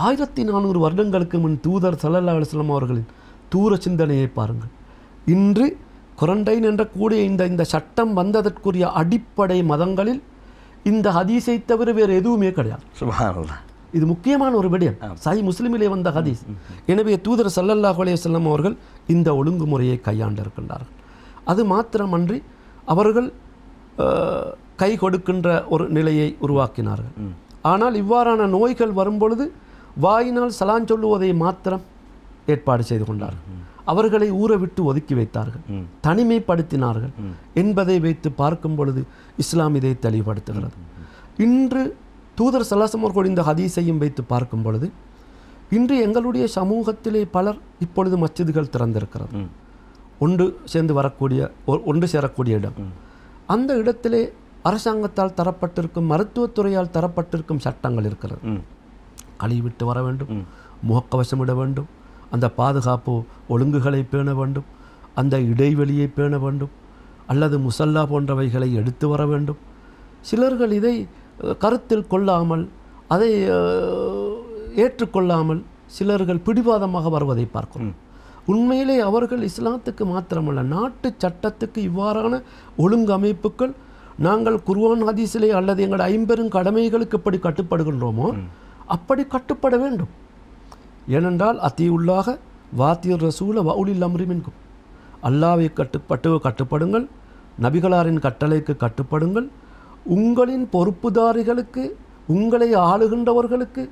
ஆயிரத்தி நானூறு வருடங்களுக்கு முன் தூதர் சல்லல்லா அலுவலம் அவர்களின் தூர சிந்தனையை பாருங்கள் இன்று குரண்டைன் என்ற கூடிய இந்த இந்த சட்டம் வந்ததற்குரிய அடிப்படை மதங்களில் இந்த ஹதீஸை தவிர வேறு எதுவுமே கிடையாது இது முக்கியமான ஒரு விடயம் சாய் முஸ்லீமிலே வந்த ஹதீஸ் எனவே தூதர் சல்லல்லாஹ் அலையம் அவர்கள் இந்த ஒழுங்குமுறையை கையாண்டிருக்கின்றார்கள் அது மாத்திரமன்றி அவர்கள் கை கொடுக்கின்ற ஒரு நிலையை உருவாக்கினார்கள் ஆனால் இவ்வாறான நோய்கள் வரும்பொழுது வாயினால் சலான் சொல்லுவதை மாத்திரம் ஏற்பாடு செய்து கொண்டார்கள் அவர்களை ஊற விட்டு ஒதுக்கி வைத்தார்கள் தனிமைப்படுத்தினார்கள் என்பதை வைத்து பார்க்கும் பொழுது இஸ்லாம் இதை தெளிவுபடுத்துகிறது இன்று தூதர் சலாசம் அவர்கள் இந்த ஹதீஸையும் வைத்து பார்க்கும் பொழுது இன்று எங்களுடைய சமூகத்திலே பலர் இப்பொழுது மச்சிதுகள் திறந்திருக்கிறது ஒன்று சேர்ந்து வரக்கூடிய ஒன்று சேரக்கூடிய இடம் அந்த இடத்திலே அரசாங்கத்தால் தரப்பட்டிருக்கும் மருத்துவத்துறையால் தரப்பட்டிருக்கும் சட்டங்கள் இருக்கிறது கழிவிட்டு வர வேண்டும் முகக்கவசம் இட வேண்டும் அந்த பாதுகாப்பு ஒழுங்குகளை பேண வேண்டும் அந்த இடைவெளியை பேண வேண்டும் அல்லது முசல்லா போன்றவைகளை எடுத்து வர வேண்டும் சிலர்கள் இதை கருத்தில் கொள்ளாமல் அதை ஏற்றுக்கொள்ளாமல் சிலர்கள் பிடிவாதமாக வருவதை பார்க்கும் உண்மையிலே அவர்கள் இஸ்லாத்துக்கு மாத்திரமல்ல நாட்டு சட்டத்துக்கு இவ்வாறான ஒழுங்கு அமைப்புகள் நாங்கள் குர்வான் ஹதீஸிலே அல்லது எங்கள் ஐம்பெரும் கடமைகளுக்கு எப்படி கட்டுப்படுகின்றோமோ அப்படி கட்டுப்பட வேண்டும் ஏனென்றால் உள்ளாக வாத்தியர் ரசூல வவுலில் அம்ரிமின்கும் அல்லாவை கட்டுப்பட்டு கட்டுப்படுங்கள் நபிகளாரின் கட்டளைக்கு கட்டுப்படுங்கள் உங்களின் பொறுப்புதாரிகளுக்கு உங்களை ஆளுகின்றவர்களுக்கு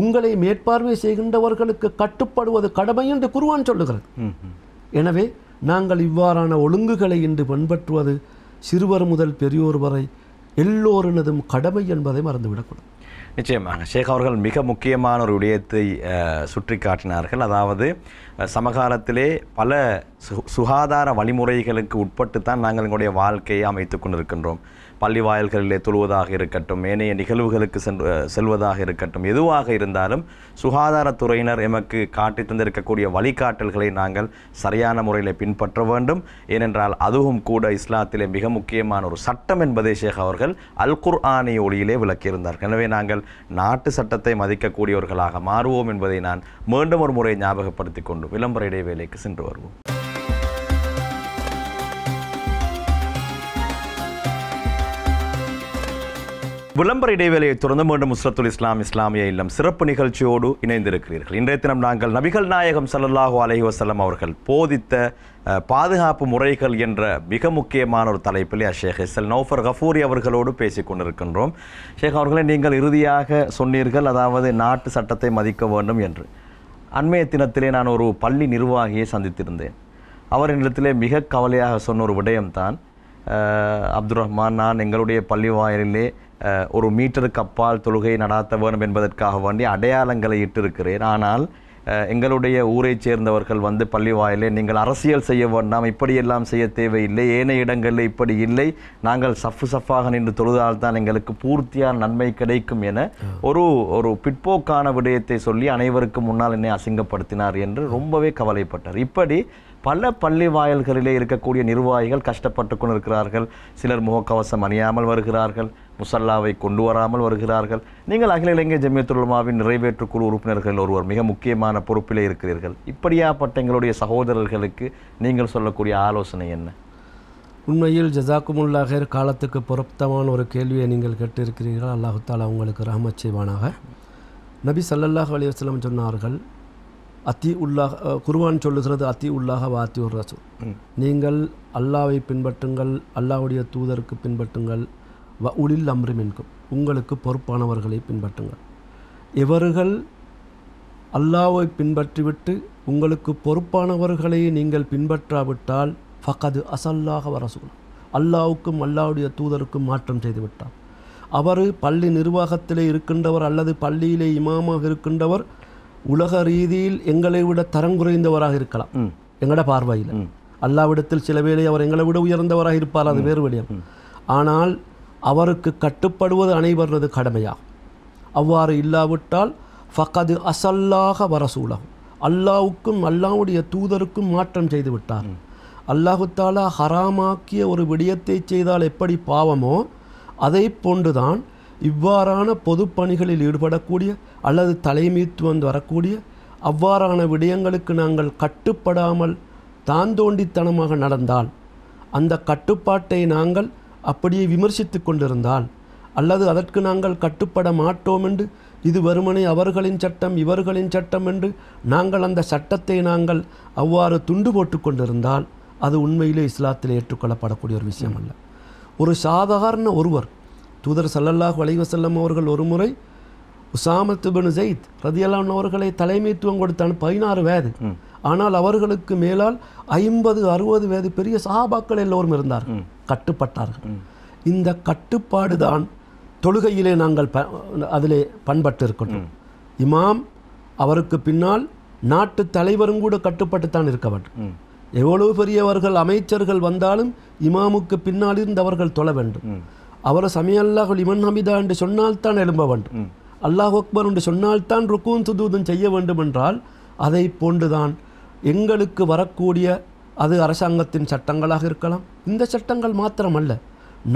உங்களை மேற்பார்வை செய்கின்றவர்களுக்கு கட்டுப்படுவது கடமை என்று குருவான் சொல்லுகிறது எனவே நாங்கள் இவ்வாறான ஒழுங்குகளை இன்று பின்பற்றுவது சிறுவர் முதல் பெரியோர் வரை எல்லோரினதும் கடமை என்பதை மறந்துவிடக்கூடாது நிச்சயமாக ஷேக் அவர்கள் மிக முக்கியமான ஒரு விடயத்தை சுற்றி காட்டினார்கள் அதாவது சமகாலத்திலே பல சுகாதார வழிமுறைகளுக்கு உட்பட்டு தான் நாங்கள் எங்களுடைய வாழ்க்கையை அமைத்து கொண்டிருக்கின்றோம் பள்ளி வாயில்களிலே தொழுவதாக இருக்கட்டும் ஏனைய நிகழ்வுகளுக்கு சென்று செல்வதாக இருக்கட்டும் எதுவாக இருந்தாலும் சுகாதாரத்துறையினர் எமக்கு காட்டி தந்திருக்கக்கூடிய வழிகாட்டல்களை நாங்கள் சரியான முறையில் பின்பற்ற வேண்டும் ஏனென்றால் அதுவும் கூட இஸ்லாத்திலே மிக முக்கியமான ஒரு சட்டம் என்பதை ஷேக் அவர்கள் அல் குர் ஆனிய ஒளியிலே விளக்கியிருந்தார் எனவே நாங்கள் நாட்டு சட்டத்தை மதிக்கக்கூடியவர்களாக மாறுவோம் என்பதை நான் மீண்டும் ஒரு முறை ஞாபகப்படுத்தி கொண்டு விளம்பர இடைவேளைக்கு சென்று வருவோம் விளம்பர இடைவேளையை தொடர்ந்து மீண்டும் முஸ்லத்துல் இஸ்லாம் இஸ்லாமிய இல்லம் சிறப்பு நிகழ்ச்சியோடு இணைந்திருக்கிறீர்கள் இன்றைய தினம் நாங்கள் நபிகள் நாயகம் சல்லல்லாஹு அலஹி வசல்லம் அவர்கள் போதித்த பாதுகாப்பு முறைகள் என்ற மிக முக்கியமான ஒரு தலைப்பில் ஷேக் எஸ்எல் நௌஃபர் கஃபூரி அவர்களோடு பேசி கொண்டிருக்கின்றோம் ஷேக் அவர்களை நீங்கள் இறுதியாக சொன்னீர்கள் அதாவது நாட்டு சட்டத்தை மதிக்க வேண்டும் என்று அண்மைய தினத்திலே நான் ஒரு பள்ளி நிர்வாகியை சந்தித்திருந்தேன் அவர் என்னிடத்திலே மிக கவலையாக சொன்ன ஒரு விடயம்தான் அப்துல் ரஹ்மான் நான் எங்களுடைய பள்ளி வாயிலே ஒரு மீட்டருக்கு அப்பால் தொழுகை நடாத்த வேண்டும் என்பதற்காக வேண்டி அடையாளங்களை இட்டிருக்கிறேன் ஆனால் எங்களுடைய ஊரை சேர்ந்தவர்கள் வந்து பள்ளி வாயிலே நீங்கள் அரசியல் செய்ய வேண்டாம் இப்படியெல்லாம் செய்ய தேவையில்லை ஏனைய இடங்களில் இப்படி இல்லை நாங்கள் சஃப்பு சஃபாக நின்று தொழுதால் தான் எங்களுக்கு பூர்த்தியான நன்மை கிடைக்கும் என ஒரு ஒரு பிற்போக்கான விடயத்தை சொல்லி அனைவருக்கும் முன்னால் என்னை அசிங்கப்படுத்தினார் என்று ரொம்பவே கவலைப்பட்டார் இப்படி பல பள்ளி வாயில்களிலே இருக்கக்கூடிய நிர்வாகிகள் கஷ்டப்பட்டு கொண்டு இருக்கிறார்கள் சிலர் முகக்கவசம் அணியாமல் வருகிறார்கள் முசல்லாவை கொண்டு வராமல் வருகிறார்கள் நீங்கள் அகில இலங்கை ஜமியத்துலமாவின் நிறைவேற்று குழு உறுப்பினர்கள் ஒருவர் மிக முக்கியமான பொறுப்பிலே இருக்கிறீர்கள் இப்படியாப்பட்ட எங்களுடைய சகோதரர்களுக்கு நீங்கள் சொல்லக்கூடிய ஆலோசனை என்ன உண்மையில் ஜசாக்குமுல்லாக காலத்துக்கு பொருத்தமான ஒரு கேள்வியை நீங்கள் கேட்டிருக்கிறீர்கள் அல்லாஹு தாலா உங்களுக்கு ரஹமச் செய்வானாக நபி சல்லல்லாஹ் வஸ்லம் சொன்னார்கள் அத்தி உள்ளாக குருவான் சொல்லுகிறது அத்தி உள்ளாக வாத்தி ஒரு ரசூல் நீங்கள் அல்லாவை பின்பற்றுங்கள் அல்லாவுடைய தூதருக்கு பின்பற்றுங்கள் வ உளில் அம்ரிமின்கும் உங்களுக்கு பொறுப்பானவர்களை பின்பற்றுங்கள் இவர்கள் அல்லாவை பின்பற்றிவிட்டு உங்களுக்கு பொறுப்பானவர்களை நீங்கள் பின்பற்றாவிட்டால் ஃபகது அசல்லாக வரசூல் அல்லாவுக்கும் அல்லாவுடைய தூதருக்கும் மாற்றம் செய்துவிட்டார் அவர் பள்ளி நிர்வாகத்திலே இருக்கின்றவர் அல்லது பள்ளியிலே இமாமாக இருக்கின்றவர் உலக ரீதியில் எங்களை விட தரம் குறைந்தவராக இருக்கலாம் எங்களோட பார்வையில் அல்லாவிடத்தில் சில வேலை அவர் எங்களை விட உயர்ந்தவராக இருப்பார் அது வேறு வழியம் ஆனால் அவருக்கு கட்டுப்படுவது அனைவரது கடமையாகும் அவ்வாறு இல்லாவிட்டால் ஃபகது அசல்லாக வரசூலாகும் அல்லாவுக்கும் அல்லாவுடைய தூதருக்கும் மாற்றம் செய்து விட்டார் அல்லாஹுத்தாலா ஹராமாக்கிய ஒரு விடயத்தை செய்தால் எப்படி பாவமோ அதை போன்றுதான் இவ்வாறான பொதுப்பணிகளில் ஈடுபடக்கூடிய அல்லது தலைமீத்து வந்து வரக்கூடிய அவ்வாறான விடயங்களுக்கு நாங்கள் கட்டுப்படாமல் தாந்தோண்டித்தனமாக நடந்தால் அந்த கட்டுப்பாட்டை நாங்கள் அப்படியே விமர்சித்து கொண்டிருந்தால் அல்லது அதற்கு நாங்கள் கட்டுப்பட மாட்டோம் என்று இது வருமனை அவர்களின் சட்டம் இவர்களின் சட்டம் என்று நாங்கள் அந்த சட்டத்தை நாங்கள் அவ்வாறு துண்டு போட்டு கொண்டிருந்தால் அது உண்மையிலே இஸ்லாத்தில் ஏற்றுக்கொள்ளப்படக்கூடிய ஒரு விஷயம் அல்ல ஒரு சாதாரண ஒருவர் தூதர் சல்லல்லாஹ் வலைவசல்லம் அவர்கள் ஒரு முறை உசாமத்து பின் ஜெயித் ரதியலான் அவர்களை தலைமைத்துவம் கொடுத்தான் பதினாறு வயது ஆனால் அவர்களுக்கு மேலால் ஐம்பது அறுபது வயது பெரிய சஹாபாக்கள் எல்லோரும் இருந்தார்கள் கட்டுப்பட்டார்கள் இந்த கட்டுப்பாடு தான் தொழுகையிலே நாங்கள் ப அதிலே பண்பட்டு இமாம் அவருக்கு பின்னால் நாட்டு தலைவரும் கூட தான் இருக்க வேண்டும் எவ்வளவு பெரியவர்கள் அமைச்சர்கள் வந்தாலும் இமாமுக்கு பின்னால் இருந்து அவர்கள் தொழ வேண்டும் அவரை சமய இமன் ஹமிதா என்று சொன்னால்தான் எழும்ப வேண்டும் அல்லாஹ் அக்பர் என்று சொன்னால்தான் ருக்கூன் சுதூதும் செய்ய வேண்டும் என்றால் அதை போன்றுதான் எங்களுக்கு வரக்கூடிய அது அரசாங்கத்தின் சட்டங்களாக இருக்கலாம் இந்த சட்டங்கள் மாத்திரமல்ல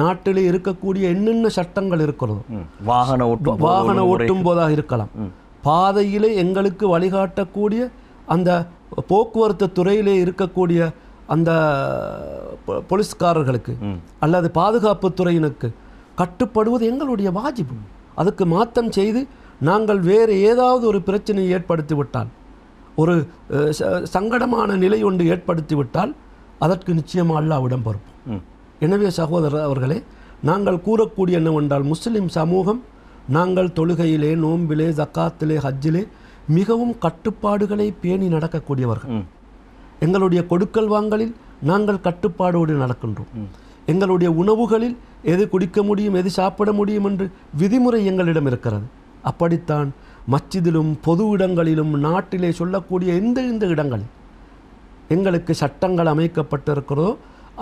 நாட்டிலே இருக்கக்கூடிய என்னென்ன சட்டங்கள் இருக்கிறதோ வாகன ஓட்டும் வாகன ஓட்டும் போதாக இருக்கலாம் பாதையிலே எங்களுக்கு வழிகாட்டக்கூடிய அந்த போக்குவரத்து துறையிலே இருக்கக்கூடிய அந்த போலீஸ்காரர்களுக்கு அல்லது பாதுகாப்பு துறையினருக்கு கட்டுப்படுவது எங்களுடைய வாஜிபு அதுக்கு மாற்றம் செய்து நாங்கள் வேறு ஏதாவது ஒரு பிரச்சனையை ஏற்படுத்தி விட்டால் ஒரு சங்கடமான நிலை ஒன்று ஏற்படுத்தி விட்டால் அதற்கு நிச்சயமாக அல்லாவிடம் பொறுப்போம் எனவே சகோதரர் அவர்களே நாங்கள் கூறக்கூடிய என்னவென்றால் முஸ்லிம் சமூகம் நாங்கள் தொழுகையிலே நோன்பிலே ஜக்காத்திலே ஹஜ்ஜிலே மிகவும் கட்டுப்பாடுகளை பேணி நடக்கக்கூடியவர்கள் எங்களுடைய கொடுக்கல் வாங்கலில் நாங்கள் கட்டுப்பாடோடு நடக்கின்றோம் எங்களுடைய உணவுகளில் எது குடிக்க முடியும் எது சாப்பிட முடியும் என்று விதிமுறை எங்களிடம் இருக்கிறது அப்படித்தான் மச்சிதிலும் பொது இடங்களிலும் நாட்டிலே சொல்லக்கூடிய எந்த இந்த இடங்களில் எங்களுக்கு சட்டங்கள் அமைக்கப்பட்டிருக்கிறதோ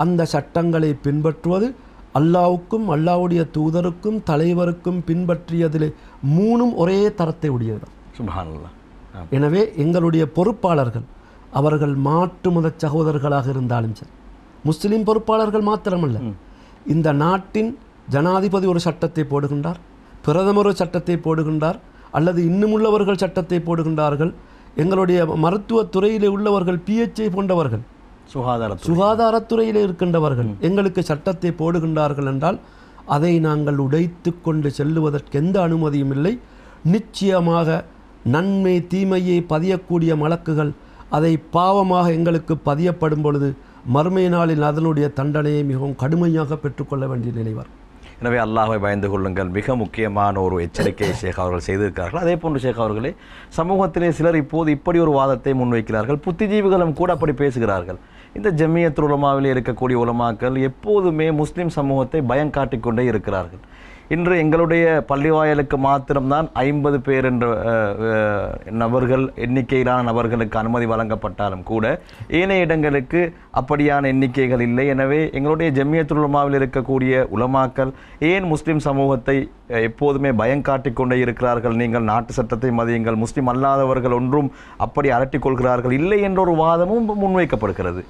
அந்த சட்டங்களை பின்பற்றுவது அல்லாவுக்கும் அல்லாவுடைய தூதருக்கும் தலைவருக்கும் பின்பற்றியதில் மூணும் ஒரே தரத்தை உடையதுதான் எனவே எங்களுடைய பொறுப்பாளர்கள் அவர்கள் மாற்று மத சகோதரர்களாக இருந்தாலும் சரி முஸ்லீம் பொறுப்பாளர்கள் மாத்திரமல்ல இந்த நாட்டின் ஜனாதிபதி ஒரு சட்டத்தை போடுகின்றார் பிரதமர் ஒரு சட்டத்தை போடுகின்றார் அல்லது இன்னுமுள்ளவர்கள் சட்டத்தை போடுகின்றார்கள் எங்களுடைய மருத்துவத்துறையிலே உள்ளவர்கள் பிஹெச்ஐ போன்றவர்கள் சுகாதார சுகாதாரத்துறையில் இருக்கின்றவர்கள் எங்களுக்கு சட்டத்தை போடுகின்றார்கள் என்றால் அதை நாங்கள் உடைத்து கொண்டு செல்லுவதற்கு எந்த அனுமதியும் இல்லை நிச்சயமாக நன்மை தீமையை பதியக்கூடிய வழக்குகள் அதை பாவமாக எங்களுக்கு பதியப்படும் பொழுது மறுமை நாளில் அதனுடைய தண்டனையை மிகவும் கடுமையாக பெற்றுக்கொள்ள வேண்டிய நிலைவர் எனவே அல்லாஹை பயந்து கொள்ளுங்கள் மிக முக்கியமான ஒரு எச்சரிக்கையை ஷேக் அவர்கள் செய்திருக்கிறார்கள் அதே போன்று ஷேக் அவர்களே சமூகத்திலே சிலர் இப்போது இப்படி ஒரு வாதத்தை முன்வைக்கிறார்கள் புத்திஜீவிகளும் கூட அப்படி பேசுகிறார்கள் இந்த ஜம்மியத் உலமாவில் இருக்கக்கூடிய உலமாக்கள் எப்போதுமே முஸ்லீம் சமூகத்தை பயம் காட்டிக்கொண்டே இருக்கிறார்கள் இன்று எங்களுடைய பள்ளிவாயலுக்கு மாத்திரம்தான் ஐம்பது பேர் என்ற நபர்கள் எண்ணிக்கையிலான நபர்களுக்கு அனுமதி வழங்கப்பட்டாலும் கூட ஏனைய இடங்களுக்கு அப்படியான எண்ணிக்கைகள் இல்லை எனவே எங்களுடைய ஜெமியத்துல் உலமாவில் இருக்கக்கூடிய உலமாக்கள் ஏன் முஸ்லீம் சமூகத்தை எப்போதுமே பயம் காட்டிக் கொண்டே இருக்கிறார்கள் நீங்கள் நாட்டு சட்டத்தை மதியுங்கள் முஸ்லீம் அல்லாதவர்கள் ஒன்றும் அப்படி அரட்டிக்கொள்கிறார்கள் இல்லை என்ற ஒரு வாதமும் முன்வைக்கப்படுகிறது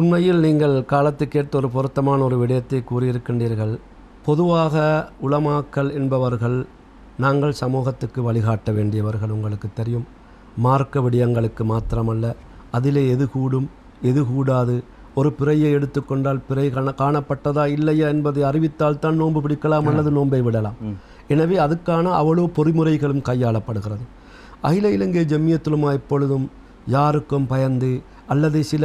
உண்மையில் நீங்கள் காலத்துக்கேற்ற ஒரு பொருத்தமான ஒரு விடயத்தை கூறியிருக்கின்றீர்கள் பொதுவாக உளமாக்கல் என்பவர்கள் நாங்கள் சமூகத்துக்கு வழிகாட்ட வேண்டியவர்கள் உங்களுக்கு தெரியும் மார்க்க விடயங்களுக்கு மாத்திரமல்ல அதிலே எது கூடும் எது கூடாது ஒரு பிறையை எடுத்துக்கொண்டால் பிறை காணப்பட்டதா இல்லையா என்பதை அறிவித்தால் தான் நோன்பு பிடிக்கலாம் அல்லது நோன்பை விடலாம் எனவே அதுக்கான அவ்வளோ பொறிமுறைகளும் கையாளப்படுகிறது அகில இலங்கை ஜம்மியத்துலமா எப்பொழுதும் யாருக்கும் பயந்து அல்லது சில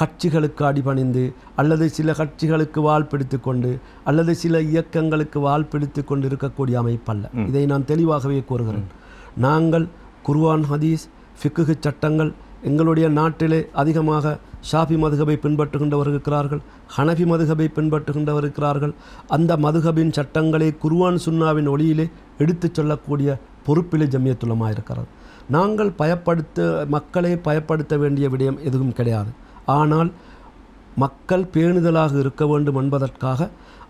கட்சிகளுக்கு அடிபணிந்து அல்லது சில கட்சிகளுக்கு வால் பிடித்து கொண்டு அல்லது சில இயக்கங்களுக்கு வால் பிடித்து கொண்டு இருக்கக்கூடிய அமைப்பல்ல இதை நான் தெளிவாகவே கூறுகிறேன் நாங்கள் குர்வான் ஹதீஸ் ஃபிக்குகு சட்டங்கள் எங்களுடைய நாட்டிலே அதிகமாக ஷாஃபி மதுகபை பின்பற்றுகின்றவர் இருக்கிறார்கள் ஹனபி மதுகபை பின்பற்றுகின்றவர் இருக்கிறார்கள் அந்த மதுகபின் சட்டங்களை குர்வான் சுன்னாவின் ஒளியிலே எடுத்துச் சொல்லக்கூடிய பொறுப்பிலே ஜம்யத்துலமாக இருக்கிறது நாங்கள் பயப்படுத்த மக்களை பயப்படுத்த வேண்டிய விடயம் எதுவும் கிடையாது ஆனால் மக்கள் பேணுதலாக இருக்க வேண்டும் என்பதற்காக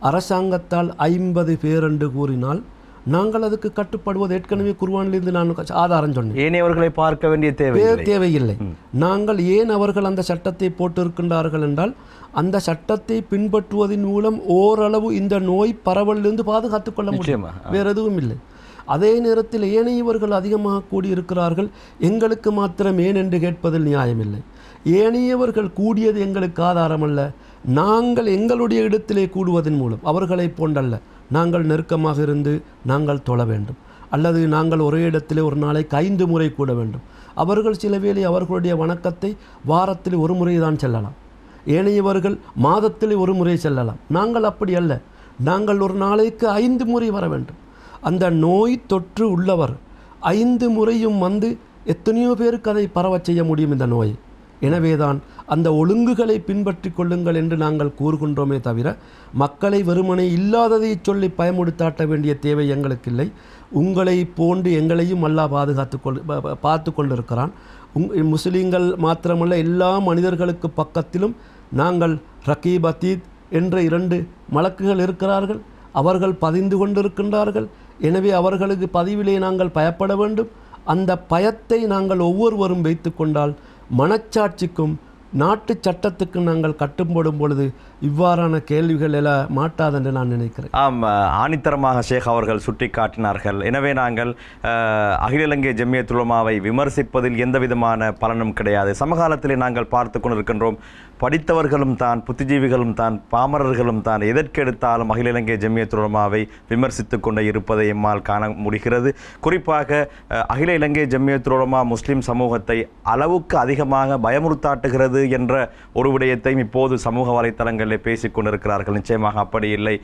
அரசாங்கத்தால் ஐம்பது பேர் என்று கூறினால் நாங்கள் அதுக்கு கட்டுப்படுவது ஏற்கனவே குருவானிலிருந்து நான் ஆதாரம் சொன்னேன் ஏன் அவர்களை பார்க்க வேண்டிய தேவையில்லை நாங்கள் ஏன் அவர்கள் அந்த சட்டத்தை போட்டிருக்கின்றார்கள் என்றால் அந்த சட்டத்தை பின்பற்றுவதன் மூலம் ஓரளவு இந்த நோய் பரவலிருந்து பாதுகாத்துக் கொள்ள முடியும் வேற எதுவும் இல்லை அதே நேரத்தில் ஏனையவர்கள் அதிகமாக கூடியிருக்கிறார்கள் எங்களுக்கு மாத்திரம் ஏன் என்று கேட்பதில் நியாயமில்லை ஏனையவர்கள் கூடியது எங்களுக்கு ஆதாரம் அல்ல நாங்கள் எங்களுடைய இடத்திலே கூடுவதன் மூலம் அவர்களைப் போன்றல்ல நாங்கள் நெருக்கமாக இருந்து நாங்கள் தொழ வேண்டும் அல்லது நாங்கள் ஒரே இடத்திலே ஒரு நாளைக்கு ஐந்து முறை கூட வேண்டும் அவர்கள் சில வேளை அவர்களுடைய வணக்கத்தை வாரத்தில் ஒரு முறை தான் செல்லலாம் ஏனையவர்கள் மாதத்தில் ஒரு முறை செல்லலாம் நாங்கள் அப்படி அல்ல நாங்கள் ஒரு நாளைக்கு ஐந்து முறை வர வேண்டும் அந்த நோய் தொற்று உள்ளவர் ஐந்து முறையும் வந்து எத்தனையோ பேருக்கு அதை பரவச் செய்ய முடியும் இந்த நோயை எனவேதான் அந்த ஒழுங்குகளை பின்பற்றி கொள்ளுங்கள் என்று நாங்கள் கூறுகின்றோமே தவிர மக்களை வெறுமனை இல்லாததை சொல்லி பயமுடுத்தாட்ட வேண்டிய தேவை எங்களுக்கு இல்லை உங்களை போன்று எங்களையும் அல்லா பாதுகாத்து கொள் பார்த்து கொண்டிருக்கிறான் உங் முஸ்லீம்கள் மாத்திரமல்ல எல்லா மனிதர்களுக்கு பக்கத்திலும் நாங்கள் ரகீப் அதீத் என்ற இரண்டு மலக்குகள் இருக்கிறார்கள் அவர்கள் பதிந்து கொண்டிருக்கின்றார்கள் எனவே அவர்களுக்கு பதிவிலே நாங்கள் பயப்பட வேண்டும் அந்த பயத்தை நாங்கள் ஒவ்வொருவரும் வைத்து கொண்டால் மனச்சாட்சிக்கும் நாட்டு சட்டத்துக்கு நாங்கள் கட்டுப்படும் பொழுது இவ்வாறான கேள்விகள் எல்லாம் மாட்டாதென்று நான் நினைக்கிறேன் ஆம் ஆணித்தரமாக ஷேக் அவர்கள் சுட்டி காட்டினார்கள் எனவே நாங்கள் அகில இலங்கை ஜம்மியத்துலமாவை விமர்சிப்பதில் எந்த விதமான பலனும் கிடையாது சமகாலத்தில் நாங்கள் பார்த்து கொண்டிருக்கின்றோம் படித்தவர்களும் தான் புத்திஜீவிகளும் தான் பாமரர்களும் தான் எதற்கெடுத்தாலும் அகில இலங்கை ஜம்மியத்துலமாவை விமர்சித்து கொண்டு இருப்பதை எம்மால் காண முடிகிறது குறிப்பாக அகில இலங்கை ஜம்மியத்துலமா முஸ்லீம் சமூகத்தை அளவுக்கு அதிகமாக பயமுறுத்தாட்டுகிறது இருக்கிறது என்ற ஒரு விடயத்தையும் இப்போது சமூக வலைத்தளங்களில் பேசிக்கொண்டிருக்கிறார்கள் நிச்சயமாக அப்படி இல்லை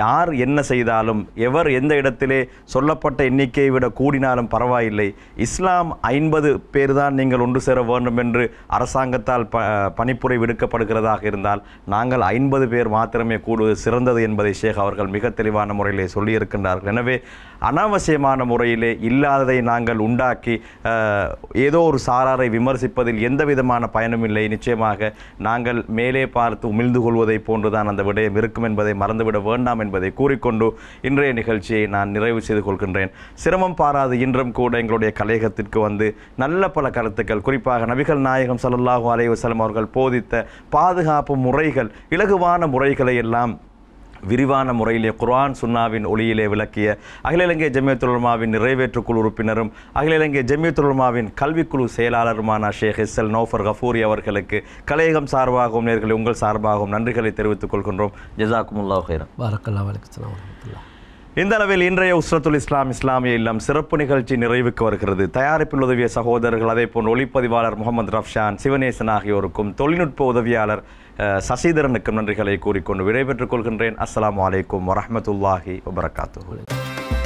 யார் என்ன செய்தாலும் எவர் எந்த இடத்திலே சொல்லப்பட்ட எண்ணிக்கையை விட கூடினாலும் பரவாயில்லை இஸ்லாம் ஐம்பது பேர் தான் நீங்கள் ஒன்று சேர வேண்டும் என்று அரசாங்கத்தால் ப பணிப்புரை விடுக்கப்படுகிறதாக இருந்தால் நாங்கள் ஐம்பது பேர் மாத்திரமே கூடுவது சிறந்தது என்பதை ஷேக் அவர்கள் மிக தெளிவான முறையிலே சொல்லியிருக்கின்றார்கள் எனவே அனாவசியமான முறையிலே இல்லாததை நாங்கள் உண்டாக்கி ஏதோ ஒரு சாராரை விமர்சிப்பதில் எந்த விதமான பயனும் இல்லை நிச்சயமாக நாங்கள் மேலே பார்த்து உமிழ்ந்து கொள்வதை போன்றுதான் அந்த விடயம் இருக்கும் என்பதை மறந்துவிட வேண்டாம் என்பதை கூறிக்கொண்டு இன்றைய நிகழ்ச்சியை நான் நிறைவு செய்து கொள்கின்றேன் சிரமம் பாராது இன்றும் கூட எங்களுடைய கலையகத்திற்கு வந்து நல்ல பல கருத்துக்கள் குறிப்பாக நபிகள் நாயகம் சல்லாஹூ அலைவசலம் அவர்கள் போதித்த பாதுகாப்பு முறைகள் இலகுவான முறைகளை எல்லாம் விரிவான முறையிலே குர்ஆன் சுன்னாவின் ஒளியிலே விளக்கிய அகில இலங்கை நிறைவேற்று குழு உறுப்பினரும் அகில இலங்கை ஜெமியத்துலமாவின் கல்விக்குழு செயலாளருமான ஷேக் எஸ்எல் நோஃபர் கஃபூரி அவர்களுக்கு கலையகம் சார்பாகவும் நேர்களை உங்கள் சார்பாகவும் நன்றிகளை தெரிவித்துக் கொள்கின்றோம் ஜசாக்குமுல்லா இந்த அளவில் இன்றைய உஸ்ரத்துல் இஸ்லாம் இஸ்லாமிய இல்லம் சிறப்பு நிகழ்ச்சி நிறைவுக்கு வருகிறது தயாரிப்பில் உதவிய சகோதரர்கள் அதே போன்று ஒளிப்பதிவாளர் முகமது ரஃப்ஷான் சிவனேசன் ஆகியோருக்கும் தொழில்நுட்ப உதவியாளர் சசிதரனுக்கு நன்றிகளை கூறிக்கொண்டு விடைபெற்றுக் கொள்கின்றேன் அஸ்லாம் வலைக்கம் வரமத்துல்லாஹி வபரகாத்து